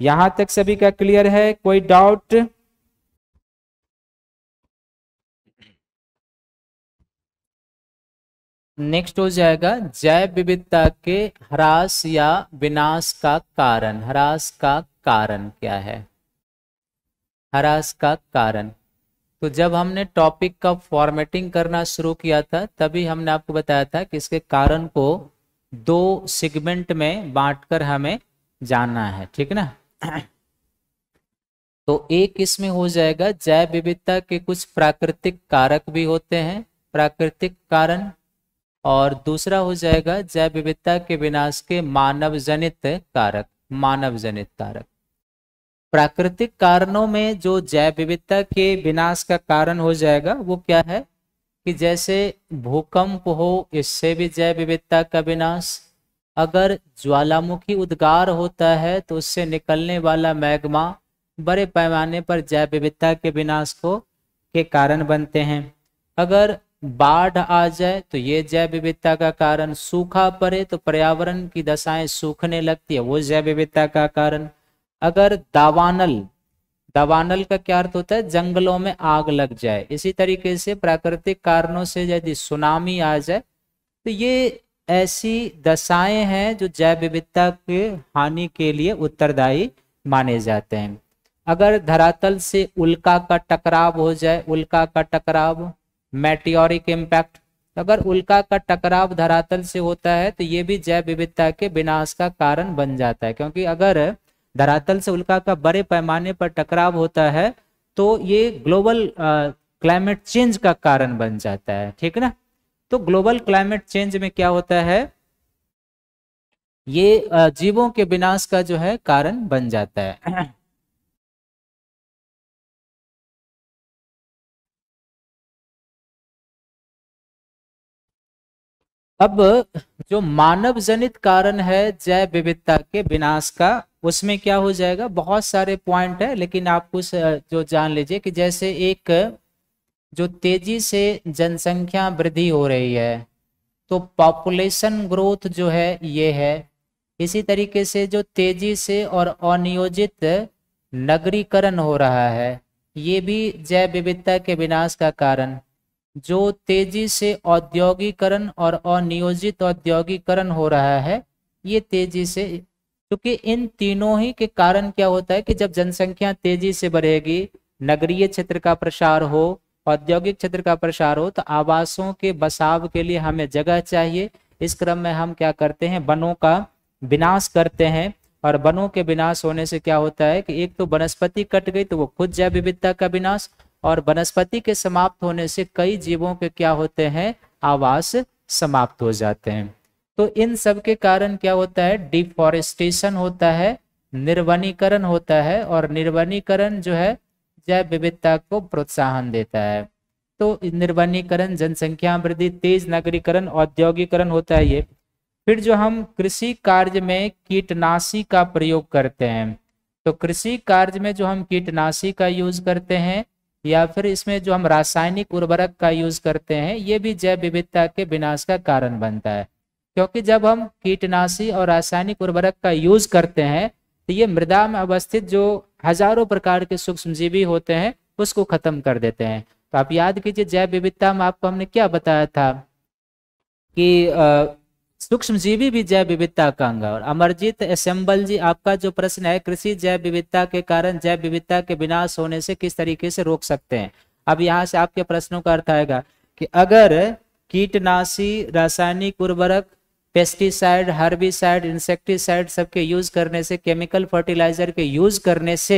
यहां तक सभी का क्लियर है कोई डाउट नेक्स्ट हो जाएगा जैव विविधता के ह्रास या विनाश का कारण ह्रास का कारण क्या है ह्रास का कारण तो जब हमने टॉपिक का फॉर्मेटिंग करना शुरू किया था तभी हमने आपको बताया था कि इसके कारण को दो सेगमेंट में बांटकर हमें जाना है ठीक ना [clears throat] तो एक इसमें हो जाएगा जैव विविधता के कुछ प्राकृतिक कारक भी होते हैं प्राकृतिक कारण और दूसरा हो जाएगा जैव विविधता के विनाश के मानव जनित कारक मानव जनित कारक प्राकृतिक कारणों में जो जैव विविधता के विनाश का कारण हो जाएगा वो क्या है कि जैसे भूकंप हो इससे भी जैव विविधता का विनाश अगर ज्वालामुखी उद्गार होता है तो उससे निकलने वाला मैग्मा बड़े पैमाने पर जैव विविधता के विनाश को के कारण बनते हैं अगर बाढ़ आ जाए तो ये जैव विविधता का कारण सूखा पड़े तो पर्यावरण की दशाएं सूखने लगती है वो जैव विविधता का कारण अगर दावानल दावानल का क्या अर्थ होता है जंगलों में आग लग जाए इसी तरीके से प्राकृतिक कारणों से यदि सुनामी आ जाए तो ये ऐसी दशाएं हैं जो जैव विविधता के हानि के लिए उत्तरदायी माने जाते हैं अगर धरातल से उल्का का टकराव हो जाए उल्का का टकराव मेटियोरिक इम्पैक्ट अगर उल्का का टकराव धरातल से होता है तो ये भी जैव विविधता के विनाश का कारण बन जाता है क्योंकि अगर धरातल से उल्का का बड़े पैमाने पर टकराव होता है तो ये ग्लोबल क्लाइमेट चेंज का कारण बन जाता है ठीक ना तो ग्लोबल क्लाइमेट चेंज में क्या होता है ये जीवों के विनाश का जो है कारण बन जाता है अब जो मानव जनित कारण है जैव विविधता के विनाश का उसमें क्या हो जाएगा बहुत सारे पॉइंट है लेकिन आप कुछ जो जान लीजिए कि जैसे एक जो तेजी से जनसंख्या वृद्धि हो रही है तो पॉपुलेशन ग्रोथ जो है ये है इसी तरीके से जो तेजी से और अनियोजित नगरीकरण हो रहा है ये भी जैव विविधता के विनाश का कारण जो तेजी से औद्योगिकरण और अनियोजित औद्योगिकरण हो रहा है ये तेजी से क्योंकि इन तीनों ही के कारण क्या होता है कि जब जनसंख्या तेजी से बढ़ेगी नगरीय क्षेत्र का प्रसार हो औद्योगिक क्षेत्र का प्रसार हो तो आवासों के बसाव के लिए हमें जगह चाहिए इस क्रम में हम क्या करते हैं वनों का विनाश करते हैं और वनों के विनाश होने से क्या होता है कि एक तो वनस्पति कट गई तो वो खुद जैव विविधता का विनाश और वनस्पति के समाप्त होने से कई जीवों के क्या होते हैं आवास समाप्त हो जाते हैं तो इन सब के कारण क्या होता है डिफॉरेस्टेशन होता है निर्वनीकरण होता है और निर्वनीकरण जो है जैव विविधता को प्रोत्साहन देता है तो निर्वनीकरण जनसंख्या वृद्धि तेज नगरीकरण औद्योगिकरण होता है ये फिर जो हम कृषि कार्य में कीटनाशी का प्रयोग करते हैं तो कृषि कार्य में जो हम कीटनाशी का यूज करते हैं या फिर इसमें जो हम रासायनिक उर्वरक का यूज करते हैं ये भी जैव विविधता के विनाश का कारण बनता है क्योंकि जब हम कीटनाशी और रासायनिक उर्वरक का यूज करते हैं तो ये मृदा में अवस्थित जो हजारों प्रकार के जीवी होते हैं उसको खत्म कर देते हैं तो आप याद कीजिए जैव विविधता में आपको हमने क्या बताया था कि जीवी भी जैव विविधता का अंग और अमरजीत असेंबल जी आपका जो प्रश्न है कृषि जैव विविधता के कारण जैव विविधता के विनाश होने से किस तरीके से रोक सकते हैं अब यहाँ से आपके प्रश्नों का अर्थ आएगा कि अगर कीटनाशी रासायनिक उर्वरक पेस्टिसाइड हर्बिसाइड इंसेक्टिसाइड सबके यूज करने से केमिकल फर्टिलाइजर के यूज करने से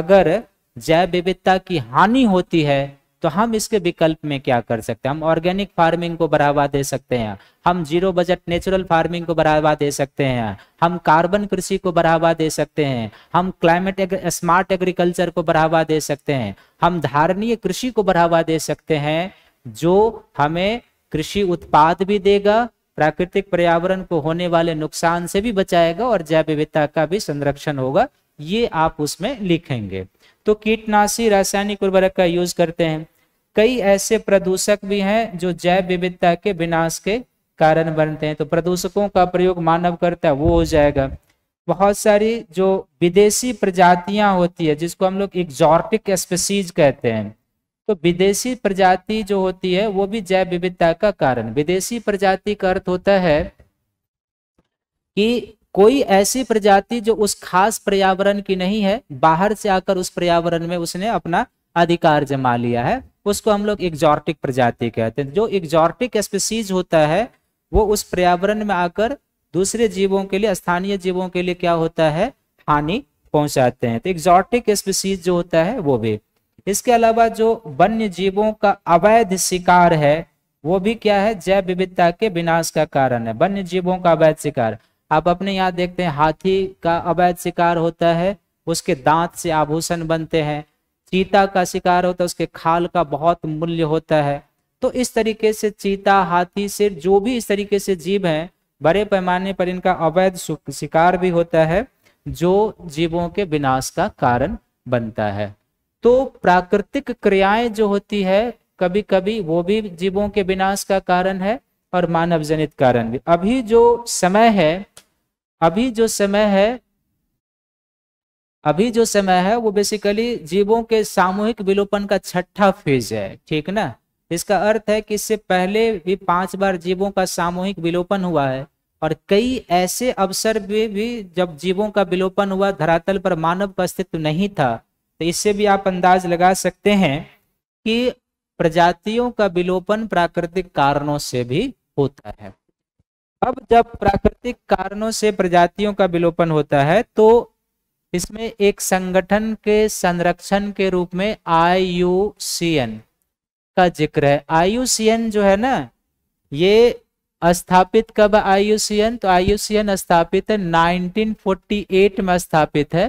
अगर जैव विविधता की हानि होती है तो हम इसके विकल्प में क्या कर सकते हैं हम ऑर्गेनिक फार्मिंग को बढ़ावा दे सकते हैं हम जीरो बजट नेचुरल फार्मिंग को बढ़ावा दे सकते हैं हम कार्बन कृषि को बढ़ावा दे सकते हैं हम क्लाइमेट एग्र, स्मार्ट एग्रीकल्चर को बढ़ावा दे सकते हैं हम धारणीय कृषि को बढ़ावा दे सकते हैं जो हमें कृषि उत्पाद भी देगा प्राकृतिक पर्यावरण को होने वाले नुकसान से भी बचाएगा और जैव विविधता का भी संरक्षण होगा ये आप उसमें लिखेंगे तो कीटनाशी रासायनिक उर्वरक का यूज करते हैं कई ऐसे प्रदूषक भी हैं जो जैव विविधता के विनाश के कारण बनते हैं तो प्रदूषकों का प्रयोग मानव करता है वो हो जाएगा बहुत सारी जो विदेशी प्रजातियां होती है जिसको हम लोग एक्जॉर्टिक स्पेसीज कहते हैं तो विदेशी प्रजाति जो होती है वो भी जैव विविधता का कारण विदेशी प्रजाति का अर्थ होता है कि कोई ऐसी प्रजाति जो उस खास पर्यावरण की नहीं है बाहर से आकर उस पर्यावरण में उसने अपना अधिकार जमा लिया है उसको हम लोग एग्जॉर्टिक प्रजाति कहते हैं जो एग्जॉर्टिक स्पेसीज होता है वो उस पर्यावरण में आकर दूसरे जीवों के लिए स्थानीय जीवों के लिए क्या होता है हानि पहुंचाते हैं तो एग्जॉर्टिक स्पेसीज जो होता है वो भी इसके अलावा जो वन्य जीवों का अवैध शिकार है वो भी क्या है जैव विविधता के विनाश का कारण है वन्य जीवों का अवैध शिकार आप अपने यहाँ देखते हैं हाथी का अवैध शिकार होता है उसके दांत से आभूषण बनते हैं चीता का शिकार होता है उसके खाल का बहुत मूल्य होता है तो इस तरीके से चीता हाथी से जो भी इस तरीके से जीव हैं बड़े पैमाने पर इनका अवैध शिकार भी होता है जो जीवों के विनाश का कारण बनता है तो प्राकृतिक क्रियाएं जो होती है कभी कभी वो भी जीवों के विनाश का कारण है और मानव जनित कारण भी अभी जो समय है अभी जो समय है अभी जो समय है वो बेसिकली जीवों के सामूहिक विलोपन का छठा फेज है ठीक ना इसका अर्थ है कि इससे पहले भी पांच बार जीवों का सामूहिक विलोपन हुआ है और कई ऐसे अवसर भी, भी जब जीवों का विलोपन हुआ धरातल पर मानव का अस्तित्व नहीं था तो इससे भी आप अंदाज लगा सकते हैं कि प्रजातियों का विलोपन प्राकृतिक कारणों से भी होता है अब जब प्राकृतिक कारणों से प्रजातियों का विलोपन होता है तो इसमें एक संगठन के संरक्षण के रूप में आई का जिक्र है आई जो है ना ये स्थापित कब आई तो आई स्थापित है 1948 में स्थापित है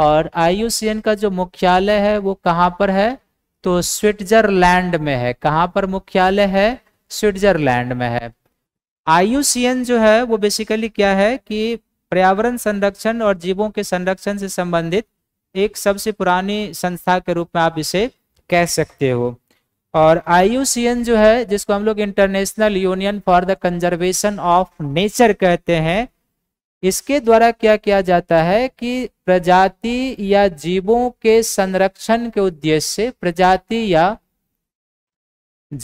और आई का जो मुख्यालय है वो कहाँ पर है तो स्विट्जरलैंड में है कहाँ पर मुख्यालय है स्विट्जरलैंड में है आई जो है वो बेसिकली क्या है कि पर्यावरण संरक्षण और जीवों के संरक्षण से संबंधित एक सबसे पुरानी संस्था के रूप में आप इसे कह सकते हो और आई जो है जिसको हम लोग International Union for the Conservation of Nature कहते हैं इसके द्वारा क्या किया जाता है कि प्रजाति या जीवों के संरक्षण के उद्देश्य से प्रजाति या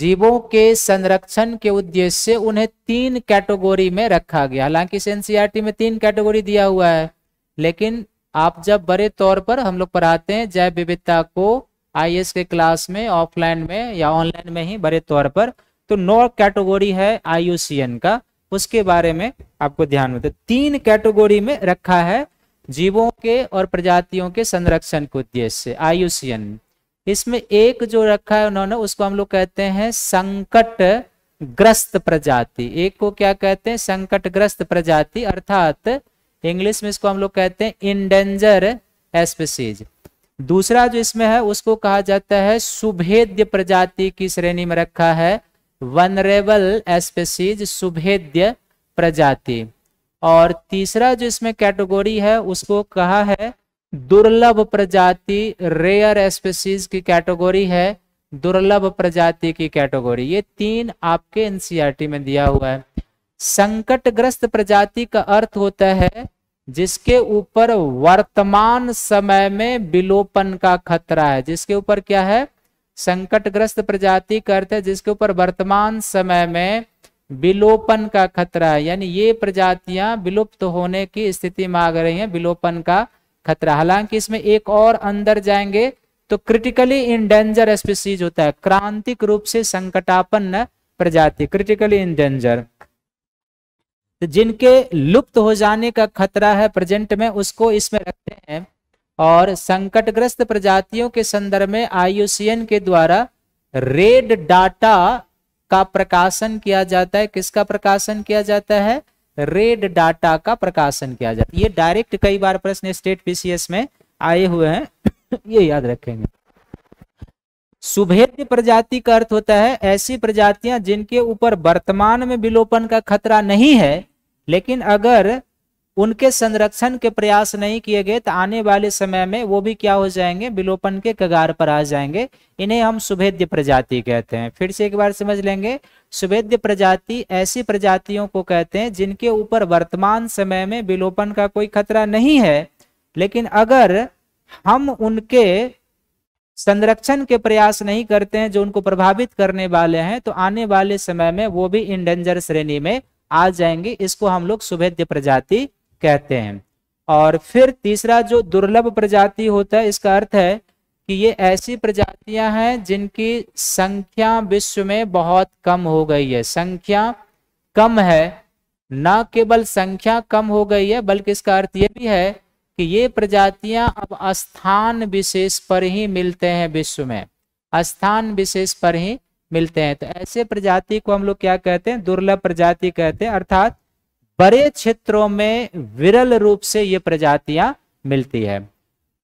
जीवों के संरक्षण के उद्देश्य से उन्हें तीन कैटेगोरी में रखा गया हालांकि इस में तीन कैटेगोरी दिया हुआ है लेकिन आप जब बड़े तौर पर हम लोग पढ़ाते हैं जैव विविधता को आई के क्लास में ऑफलाइन में या ऑनलाइन में ही बड़े तौर पर तो नौ कैटेगोरी है आई का उसके बारे में आपको ध्यान में तो तीन कैटेगोरी में रखा है जीवों के और प्रजातियों के संरक्षण के उद्देश्य आयुष्यन इसमें एक जो रखा है उन्होंने उसको हम लोग कहते हैं संकट ग्रस्त प्रजाति एक को क्या कहते हैं संकट ग्रस्त प्रजाति अर्थात इंग्लिश में इसको हम लोग कहते हैं इंडेंजर एस्पेसीज दूसरा जो इसमें है उसको कहा जाता है सुभेद्य प्रजाति की श्रेणी में रखा है वनरेबल स्पेसीज सुभेद्य प्रजाति और तीसरा जो इसमें कैटेगोरी है उसको कहा है दुर्लभ प्रजाति रेयर एस्पेसीज की कैटेगोरी है दुर्लभ प्रजाति की कैटेगोरी ये तीन आपके एनसीईआरटी e में दिया हुआ है संकटग्रस्त प्रजाति का अर्थ होता है जिसके ऊपर वर्तमान समय में विलोपन का खतरा है जिसके ऊपर क्या है संकटग्रस्त प्रजाति का अर्थ है जिसके ऊपर वर्तमान समय में विलोपन का खतरा है यानी ये प्रजातियां विलुप्त होने की स्थिति में आ रही हैं विलोपन का खतरा हालांकि इसमें एक और अंदर जाएंगे तो क्रिटिकली डेंजर स्पीसीज होता है क्रांतिक रूप से संकटापन्न प्रजाति क्रिटिकली इंडेंजर तो जिनके लुप्त हो जाने का खतरा है प्रेजेंट में उसको इसमें रखते हैं और संकटग्रस्त प्रजातियों के संदर्भ में आईयूसीएन के द्वारा रेड डाटा का प्रकाशन किया जाता है किसका प्रकाशन किया जाता है रेड डाटा का प्रकाशन किया जाता है ये डायरेक्ट कई बार प्रश्न स्टेट पीसीएस में आए हुए हैं [coughs] ये याद रखेंगे सुभेद्य प्रजाति का अर्थ होता है ऐसी प्रजातियां जिनके ऊपर वर्तमान में विलोपन का खतरा नहीं है लेकिन अगर उनके संरक्षण के प्रयास नहीं किए गए तो आने वाले समय में वो भी क्या हो जाएंगे विलोपन के कगार पर आ जाएंगे इन्हें हम सुभेद्य प्रजाति कहते हैं फिर से एक बार समझ लेंगे सुभेद्य प्रजाति ऐसी प्रजातियों को कहते हैं जिनके ऊपर वर्तमान समय में विलोपन का कोई खतरा नहीं है लेकिन अगर हम उनके संरक्षण के प्रयास नहीं करते हैं जो उनको प्रभावित करने वाले हैं तो आने वाले समय में वो भी इंडेंजर श्रेणी में आ जाएंगे इसको हम लोग सुभेद्य प्रजाति कहते हैं और फिर तीसरा जो दुर्लभ प्रजाति होता है इसका अर्थ है कि ये ऐसी प्रजातियां हैं जिनकी संख्या विश्व में बहुत कम हो गई है संख्या कम है न केवल संख्या कम हो गई है बल्कि इसका अर्थ ये भी है कि ये प्रजातियां अब स्थान विशेष पर ही मिलते हैं विश्व में स्थान विशेष पर ही मिलते हैं तो ऐसे प्रजाति को हम लोग क्या कहते हैं दुर्लभ प्रजाति कहते हैं अर्थात बड़े क्षेत्रों में विरल रूप से ये प्रजातियां मिलती है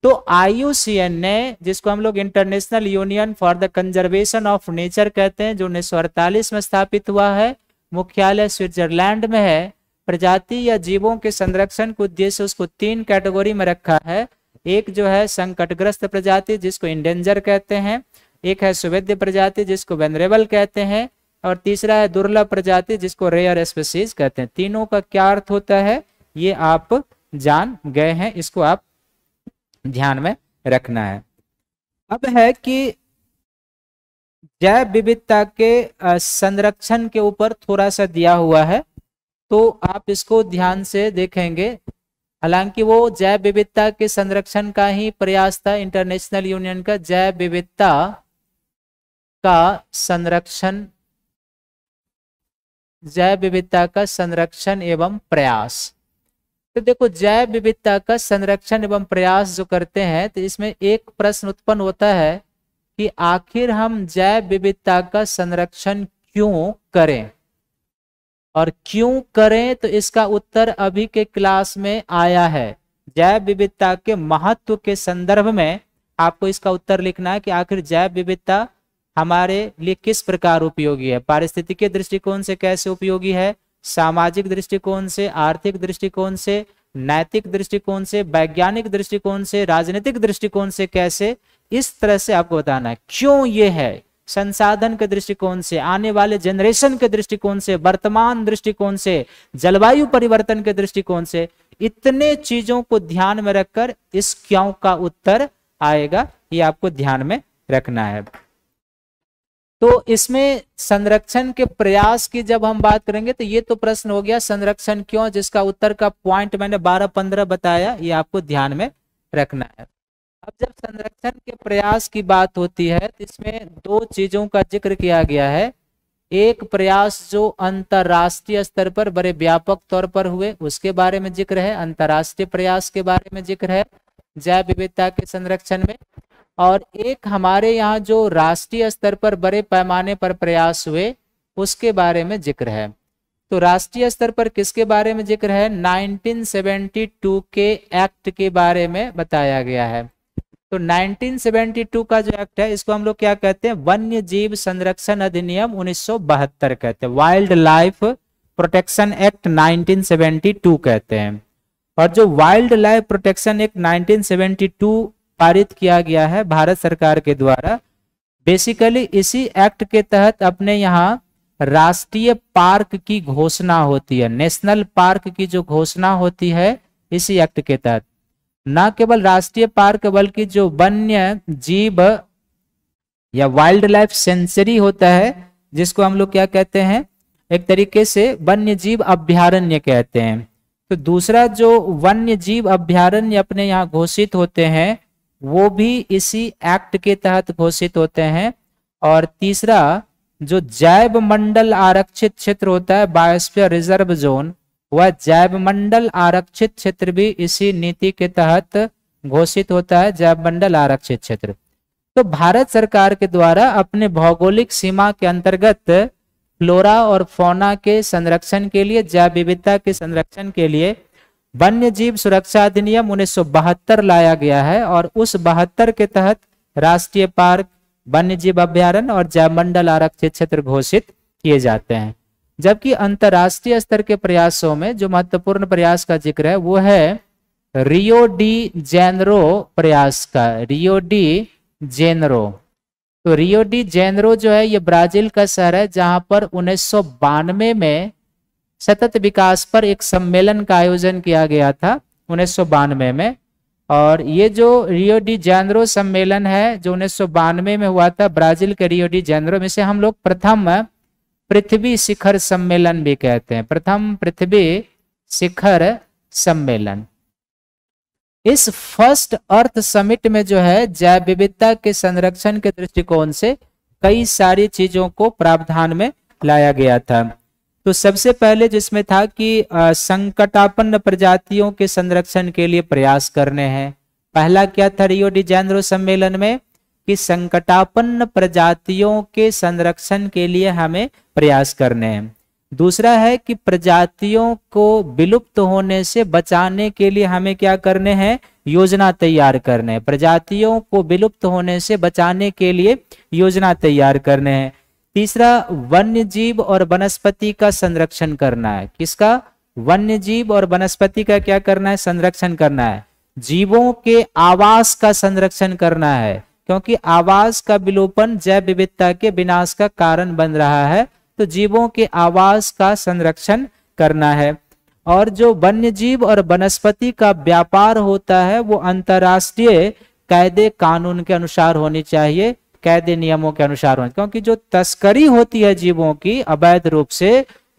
तो आईयूसीएन ने जिसको हम लोग International Union for the Conservation of Nature कहते हैं जो उन्नीस में स्थापित हुआ है मुख्यालय स्विट्जरलैंड में है प्रजाति या जीवों के संरक्षण के उद्देश्य उसको तीन कैटेगोरी में रखा है एक जो है संकटग्रस्त प्रजाति जिसको इंडेंजर कहते हैं एक है सुवेद्य प्रजाति जिसको वेनरेबल कहते हैं और तीसरा है दुर्लभ प्रजाति जिसको रेयर स्पेसीज कहते हैं तीनों का क्या अर्थ होता है ये आप जान गए हैं इसको आप ध्यान में रखना है अब है कि जैव विविधता के संरक्षण के ऊपर थोड़ा सा दिया हुआ है तो आप इसको ध्यान से देखेंगे हालांकि वो जैव विविधता के संरक्षण का ही प्रयास था इंटरनेशनल यूनियन का जैव विविधता का संरक्षण जैव विविधता का संरक्षण एवं प्रयास तो देखो जैव विविधता का संरक्षण एवं प्रयास जो करते हैं तो इसमें एक प्रश्न उत्पन्न होता है कि आखिर हम जैव विविधता का संरक्षण क्यों करें और क्यों करें तो इसका उत्तर अभी के क्लास में आया है जैव विविधता के महत्व के संदर्भ में आपको इसका उत्तर लिखना है कि आखिर जैव विविधता हमारे लिए किस प्रकार उपयोगी है पारिस्थितिक दृष्टिकोण से कैसे उपयोगी है सामाजिक दृष्टिकोण से आर्थिक दृष्टिकोण से नैतिक दृष्टिकोण से वैज्ञानिक दृष्टिकोण से राजनीतिक दृष्टिकोण से कैसे इस तरह से आपको बताना है क्यों ये है संसाधन के दृष्टिकोण से आने वाले जनरेशन के दृष्टिकोण से वर्तमान दृष्टिकोण से जलवायु परिवर्तन के दृष्टिकोण से इतने चीजों को ध्यान में रखकर इस क्यों का उत्तर आएगा ये आपको ध्यान में रखना है तो इसमें संरक्षण के प्रयास की जब हम बात करेंगे तो ये तो प्रश्न हो गया संरक्षण क्यों जिसका उत्तर का पॉइंट मैंने बारह पंद्रह बताया ये आपको ध्यान में रखना है अब जब संरक्षण के प्रयास की बात होती है तो इसमें दो चीजों का जिक्र किया गया है एक प्रयास जो अंतर्राष्ट्रीय स्तर पर बड़े व्यापक तौर पर हुए उसके बारे में जिक्र है अंतर्राष्ट्रीय प्रयास के बारे में जिक्र है जैव विविधता के संरक्षण में और एक हमारे यहाँ जो राष्ट्रीय स्तर पर बड़े पैमाने पर प्रयास हुए उसके बारे में जिक्र है तो राष्ट्रीय स्तर पर किसके बारे में जिक्र है 1972 के एक्ट के बारे में बताया गया है तो 1972 का जो एक्ट है इसको हम लोग क्या कहते हैं वन्य जीव संरक्षण अधिनियम 1972 कहते हैं वाइल्ड लाइफ प्रोटेक्शन एक्ट 1972 कहते हैं और जो वाइल्ड लाइफ प्रोटेक्शन एक्ट 1972 पारित किया गया है भारत सरकार के द्वारा बेसिकली इसी एक्ट के तहत अपने यहाँ राष्ट्रीय पार्क की घोषणा होती है नेशनल पार्क की जो घोषणा होती है इसी एक्ट के तहत न केवल राष्ट्रीय पार्क बल्कि जो वन्य जीव या वाइल्ड लाइफ सेंचुरी होता है जिसको हम लोग क्या कहते हैं एक तरीके से वन्य जीव अभ्यारण्य कहते हैं तो दूसरा जो वन्य जीव अभ्यारण्य अपने यहाँ घोषित होते हैं वो भी इसी एक्ट के तहत घोषित होते हैं और तीसरा जो जैव मंडल आरक्षित क्षेत्र होता है बायोस्फीयर रिजर्व जोन वह जैव मंडल आरक्षित क्षेत्र भी इसी नीति के तहत घोषित होता है जैव मंडल आरक्षित क्षेत्र तो भारत सरकार के द्वारा अपने भौगोलिक सीमा के अंतर्गत फ्लोरा और फोना के संरक्षण के लिए जैव विविधता के संरक्षण के लिए वन्य जीव सुरक्षा अधिनियम उन्नीस लाया गया है और उस बहत्तर के तहत राष्ट्रीय पार्क वन्य जीव अभ्यारण्य और जयमंडल आरक्षित क्षेत्र घोषित किए जाते हैं जबकि अंतर्राष्ट्रीय स्तर के प्रयासों में जो महत्वपूर्ण प्रयास का जिक्र है वो है रियो डी जेनरो प्रयास का रियो डी जेनरो तो रियो डी जेनरो जो है ये ब्राजील का शहर है जहां पर उन्नीस में सतत विकास पर एक सम्मेलन का आयोजन किया गया था उन्नीस में और ये जो रियो डी जैनरो सम्मेलन है जो उन्नीस में हुआ था ब्राजील के रियो डी जैनरो में से हम लोग प्रथम पृथ्वी शिखर सम्मेलन भी कहते हैं प्रथम पृथ्वी शिखर सम्मेलन इस फर्स्ट अर्थ समिट में जो है जैव विविधता के संरक्षण के दृष्टिकोण से कई सारी चीजों को प्रावधान में लाया गया था तो सबसे पहले जिसमें था कि संकटापन प्रजातियों के संरक्षण के लिए प्रयास करने हैं पहला क्या था रियो डिजानरो सम्मेलन में कि संकटापन्न प्रजातियों के संरक्षण के लिए हमें प्रयास करने हैं दूसरा है कि प्रजातियों को विलुप्त होने से बचाने के लिए हमें क्या करने हैं योजना तैयार करने प्रजातियों को विलुप्त होने से बचाने के लिए योजना तैयार करने हैं तीसरा वन्य जीव और वनस्पति का संरक्षण करना है किसका वन्य जीव और वनस्पति का क्या करना है संरक्षण करना है जीवों के आवास का संरक्षण करना है क्योंकि आवास का विलोपन जैव विविधता के विनाश का कारण बन रहा है तो जीवों के आवास का संरक्षण करना है और जो वन्य जीव और वनस्पति का व्यापार होता है वो अंतर्राष्ट्रीय कायदे कानून के अनुसार होनी चाहिए कैद नियमों के अनुसार होना क्योंकि जो तस्करी होती है जीवों की अवैध रूप से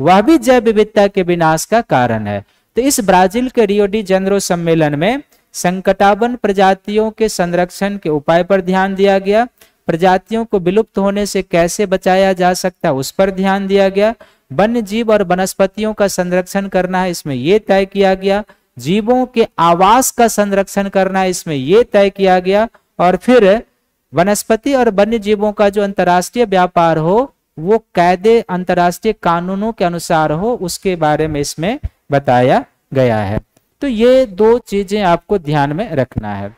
वह भी जैव विविधता के विनाश का कारण है तो इस ब्राजील के रियो डी जनरो सम्मेलन में संकटावन प्रजातियों के संरक्षण के उपाय पर ध्यान दिया गया प्रजातियों को विलुप्त होने से कैसे बचाया जा सकता है उस पर ध्यान दिया गया वन्य जीव और वनस्पतियों का संरक्षण करना है इसमें यह तय किया गया जीवों के आवास का संरक्षण करना है इसमें यह तय किया गया और फिर वनस्पति और वन्य जीवों का जो अंतर्राष्ट्रीय व्यापार हो वो कायदे अंतर्राष्ट्रीय कानूनों के अनुसार हो उसके बारे में इसमें बताया गया है तो ये दो चीजें आपको ध्यान में रखना है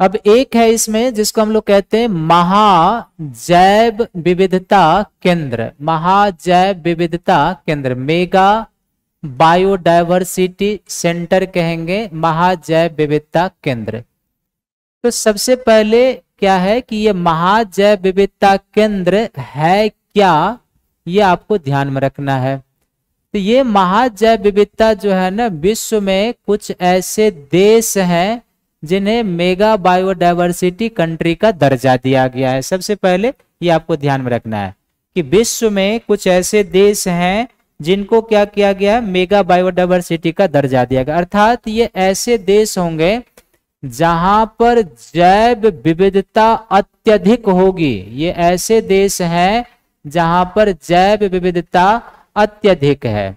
अब एक है इसमें जिसको हम लोग कहते हैं महाजैव विविधता केंद्र महाजैव विविधता केंद्र मेगा बायोडाइवर्सिटी सेंटर कहेंगे महाजैव विविधता केंद्र तो सबसे पहले क्या है कि ये महाजैव विविधता केंद्र है क्या ये आपको ध्यान में रखना है तो ये महाजैव विविधता जो है ना विश्व में कुछ ऐसे देश हैं जिन्हें मेगा बायोडाइवर्सिटी कंट्री का दर्जा दिया गया है सबसे पहले ये आपको ध्यान में रखना है कि विश्व में कुछ ऐसे देश हैं जिनको क्या किया गया है मेगा बायोडाइवर्सिटी का दर्जा दिया गया अर्थात ये ऐसे देश होंगे जहां पर जैव विविधता अत्यधिक होगी ये ऐसे देश हैं जहां पर जैव विविधता अत्यधिक है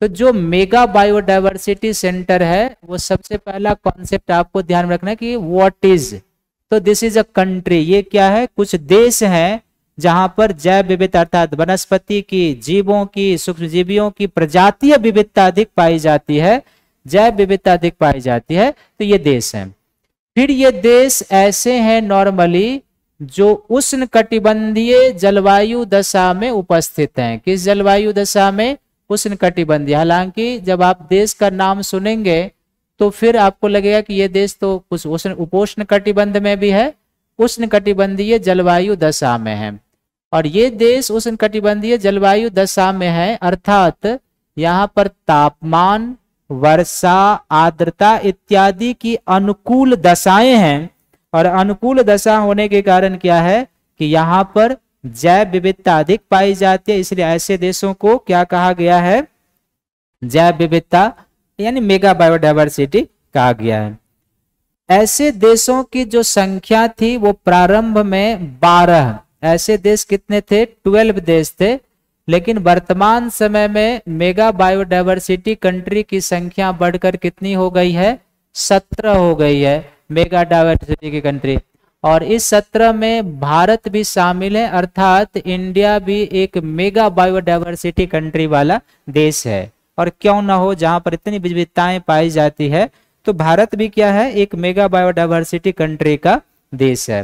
तो जो मेगा बायोडाइवर्सिटी सेंटर है वो सबसे पहला कॉन्सेप्ट आपको ध्यान में रखना है कि व्हाट इज तो दिस इज अ कंट्री ये क्या है कुछ देश हैं जहां पर जैव विविधता अर्थात वनस्पति की जीवों की जीवियों की प्रजातीय विविधता अधिक पाई जाती है जैव विविधता अधिक पाई जाती है तो ये देश हैं फिर ये देश ऐसे हैं नॉर्मली जो उष्ण कटिबंधीय जलवायु दशा में उपस्थित हैं किस जलवायु दशा में उष्ण कटिबंधीय हालांकि जब आप देश का नाम सुनेंगे तो फिर आपको लगेगा कि ये देश तो कुछ उष्ण उपोष्ण कटिबंध में भी है उष्ण कटिबंधीय जलवायु दशा में है और ये देश उष्ण कटिबंधीय जलवायु दशा में है अर्थात यहाँ पर तापमान वर्षा आर्द्रता इत्यादि की अनुकूल दशाएं हैं और अनुकूल दशा होने के कारण क्या है कि यहां पर जैव विविधता अधिक पाई जाती है इसलिए ऐसे देशों को क्या कहा गया है जैव विविधता यानी मेगा बायोडाइवर्सिटी कहा गया है ऐसे देशों की जो संख्या थी वो प्रारंभ में बारह ऐसे देश कितने थे ट्वेल्व देश थे लेकिन वर्तमान समय में मेगा बायोडाइवर्सिटी कंट्री की संख्या बढ़कर कितनी हो गई है सत्रह हो गई है मेगा डाइवर्सिटी की कंट्री और इस सत्रह में भारत भी शामिल है अर्थात इंडिया भी एक मेगा बायोडाइवर्सिटी कंट्री वाला देश है और क्यों ना हो जहां पर इतनी विविधताएं पाई जाती है तो भारत भी क्या है एक मेगा बायोडाइवर्सिटी कंट्री का देश है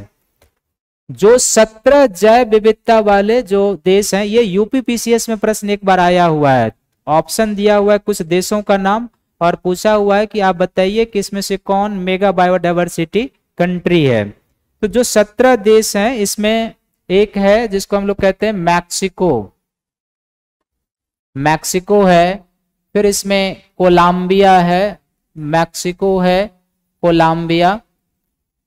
जो सत्रह जैव विविधता वाले जो देश हैं ये यूपीपीसीएस में प्रश्न एक बार आया हुआ है ऑप्शन दिया हुआ है कुछ देशों का नाम और पूछा हुआ है कि आप बताइए कि इसमें से कौन मेगा बायोडाइवर्सिटी कंट्री है तो जो सत्रह देश हैं इसमें एक है जिसको हम लोग कहते हैं मैक्सिको मैक्सिको है फिर इसमें कोलंबिया है मैक्सिको है कोलंबिया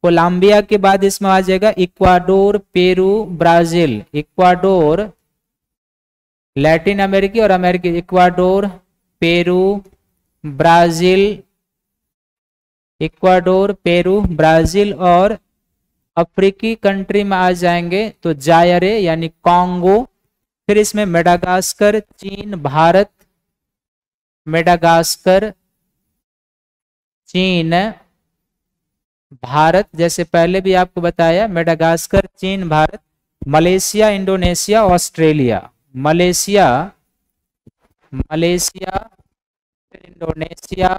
कोलंबिया के बाद इसमें आ जाएगा Ecuador Peru Brazil Ecuador Latin अमेरिकी और अमेरिकी Ecuador Peru Brazil Ecuador Peru Brazil और अफ्रीकी कंट्री में आ जाएंगे तो जायरे यानी कांगो फिर इसमें मेडागास्कर चीन भारत मेडागास्कर चीन भारत जैसे पहले भी आपको बताया मेडागास्कर चीन Bharat Malaysia Indonesia Australia Malaysia Malaysia फिर इंडोनेशिया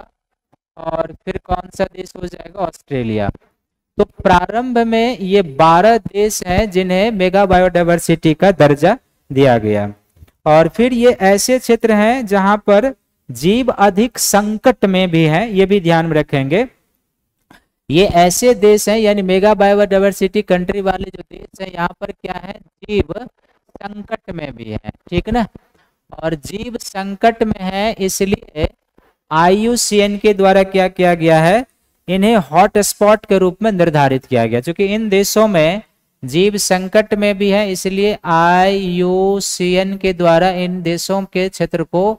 और फिर कौन सा देश हो जाएगा ऑस्ट्रेलिया तो प्रारंभ में ये बारह देश हैं जिन्हें मेगा बायोडाइवर्सिटी का दर्जा दिया गया और फिर ये ऐसे क्षेत्र हैं जहां पर जीव अधिक संकट में भी हैं ये भी ध्यान में रखेंगे ये ऐसे देश हैं यानी मेगा बायोडाइवर्सिटी कंट्री वाले जो देश हैं यहाँ पर क्या है जीव संकट में भी है ठीक ना और जीव संकट में है इसलिए आईयूसीएन के द्वारा क्या किया गया है इन्हें हॉटस्पॉट के रूप में निर्धारित किया गया क्योंकि इन देशों में जीव संकट में भी है इसलिए आईयूसीएन के द्वारा इन देशों के क्षेत्र को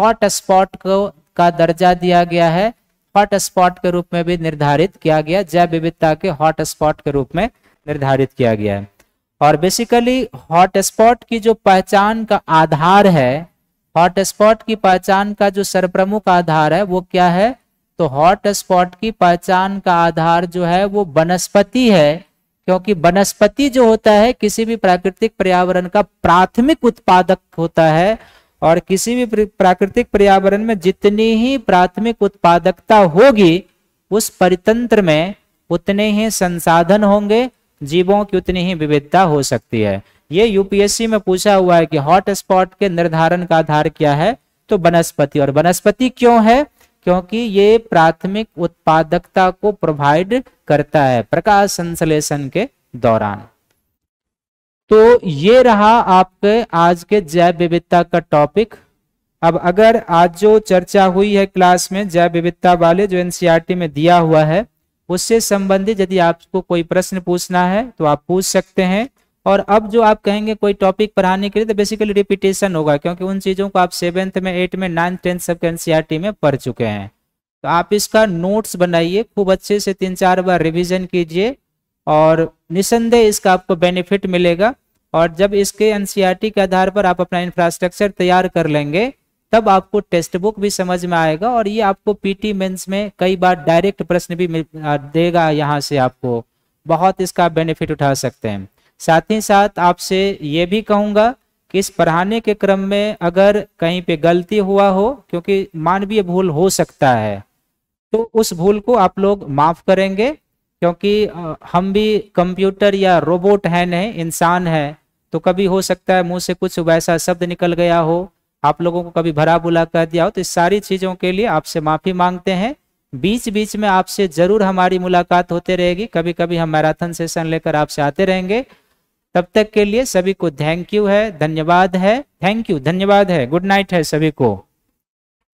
हॉटस्पॉट को का दर्जा दिया गया है हॉट स्पॉट के रूप में भी निर्धारित किया गया जैव विविधता के हॉट स्पॉट के रूप में निर्धारित किया गया है और बेसिकली हॉट स्पॉट की जो पहचान का आधार है हॉट स्पॉट की पहचान का जो सर्वप्रमुख आधार है वो क्या है तो हॉट स्पॉट की पहचान का आधार जो है वो वनस्पति है क्योंकि वनस्पति जो होता है किसी भी प्राकृतिक पर्यावरण का प्राथमिक उत्पादक होता है और किसी भी प्राकृतिक पर्यावरण में जितनी ही प्राथमिक उत्पादकता होगी उस परितंत्र में उतने ही संसाधन होंगे जीवों की उतनी ही विविधता हो सकती है ये यूपीएससी में पूछा हुआ है कि हॉट स्पॉट के निर्धारण का आधार क्या है तो वनस्पति और वनस्पति क्यों है क्योंकि ये प्राथमिक उत्पादकता को प्रोवाइड करता है प्रकाश संश्लेषण के दौरान तो ये रहा आपके आज के जैव विविधता का टॉपिक अब अगर आज जो चर्चा हुई है क्लास में जैव विविधता वाले जो एनसीईआरटी e में दिया हुआ है उससे संबंधित यदि आपको कोई प्रश्न पूछना है तो आप पूछ सकते हैं और अब जो आप कहेंगे कोई टॉपिक पढ़ाने के लिए तो बेसिकली रिपीटेशन होगा क्योंकि उन चीज़ों को आप सेवेंथ में एट में नाइन्थ टेंथ सबके एनसीईआरटी में पढ़ चुके हैं तो आप इसका नोट्स बनाइए खूब अच्छे से तीन चार बार रिविजन कीजिए और निसंदेह इसका आपको बेनिफिट मिलेगा और जब इसके एनसीईआरटी e के आधार पर आप अपना इंफ्रास्ट्रक्चर तैयार कर लेंगे तब आपको टेक्स्ट बुक भी समझ में आएगा और ये आपको पीटी मेंस में कई बार डायरेक्ट प्रश्न भी देगा यहाँ से आपको बहुत इसका बेनिफिट उठा सकते हैं साथ ही साथ आपसे ये भी कहूँगा कि इस पढ़ाने के क्रम में अगर कहीं पे गलती हुआ हो क्योंकि मानवीय भूल हो सकता है तो उस भूल को आप लोग माफ करेंगे क्योंकि हम भी कंप्यूटर या रोबोट है नहीं इंसान है तो कभी हो सकता है मुंह से कुछ वैसा शब्द निकल गया हो आप लोगों को कभी भरा बुला कर दिया हो तो इस सारी चीज़ों के लिए आपसे माफ़ी मांगते हैं बीच बीच में आपसे ज़रूर हमारी मुलाकात होते रहेगी कभी कभी हम मैराथन सेशन लेकर आपसे आते रहेंगे तब तक के लिए सभी को थैंक यू है धन्यवाद है थैंक यू धन्यवाद है गुड नाइट है सभी को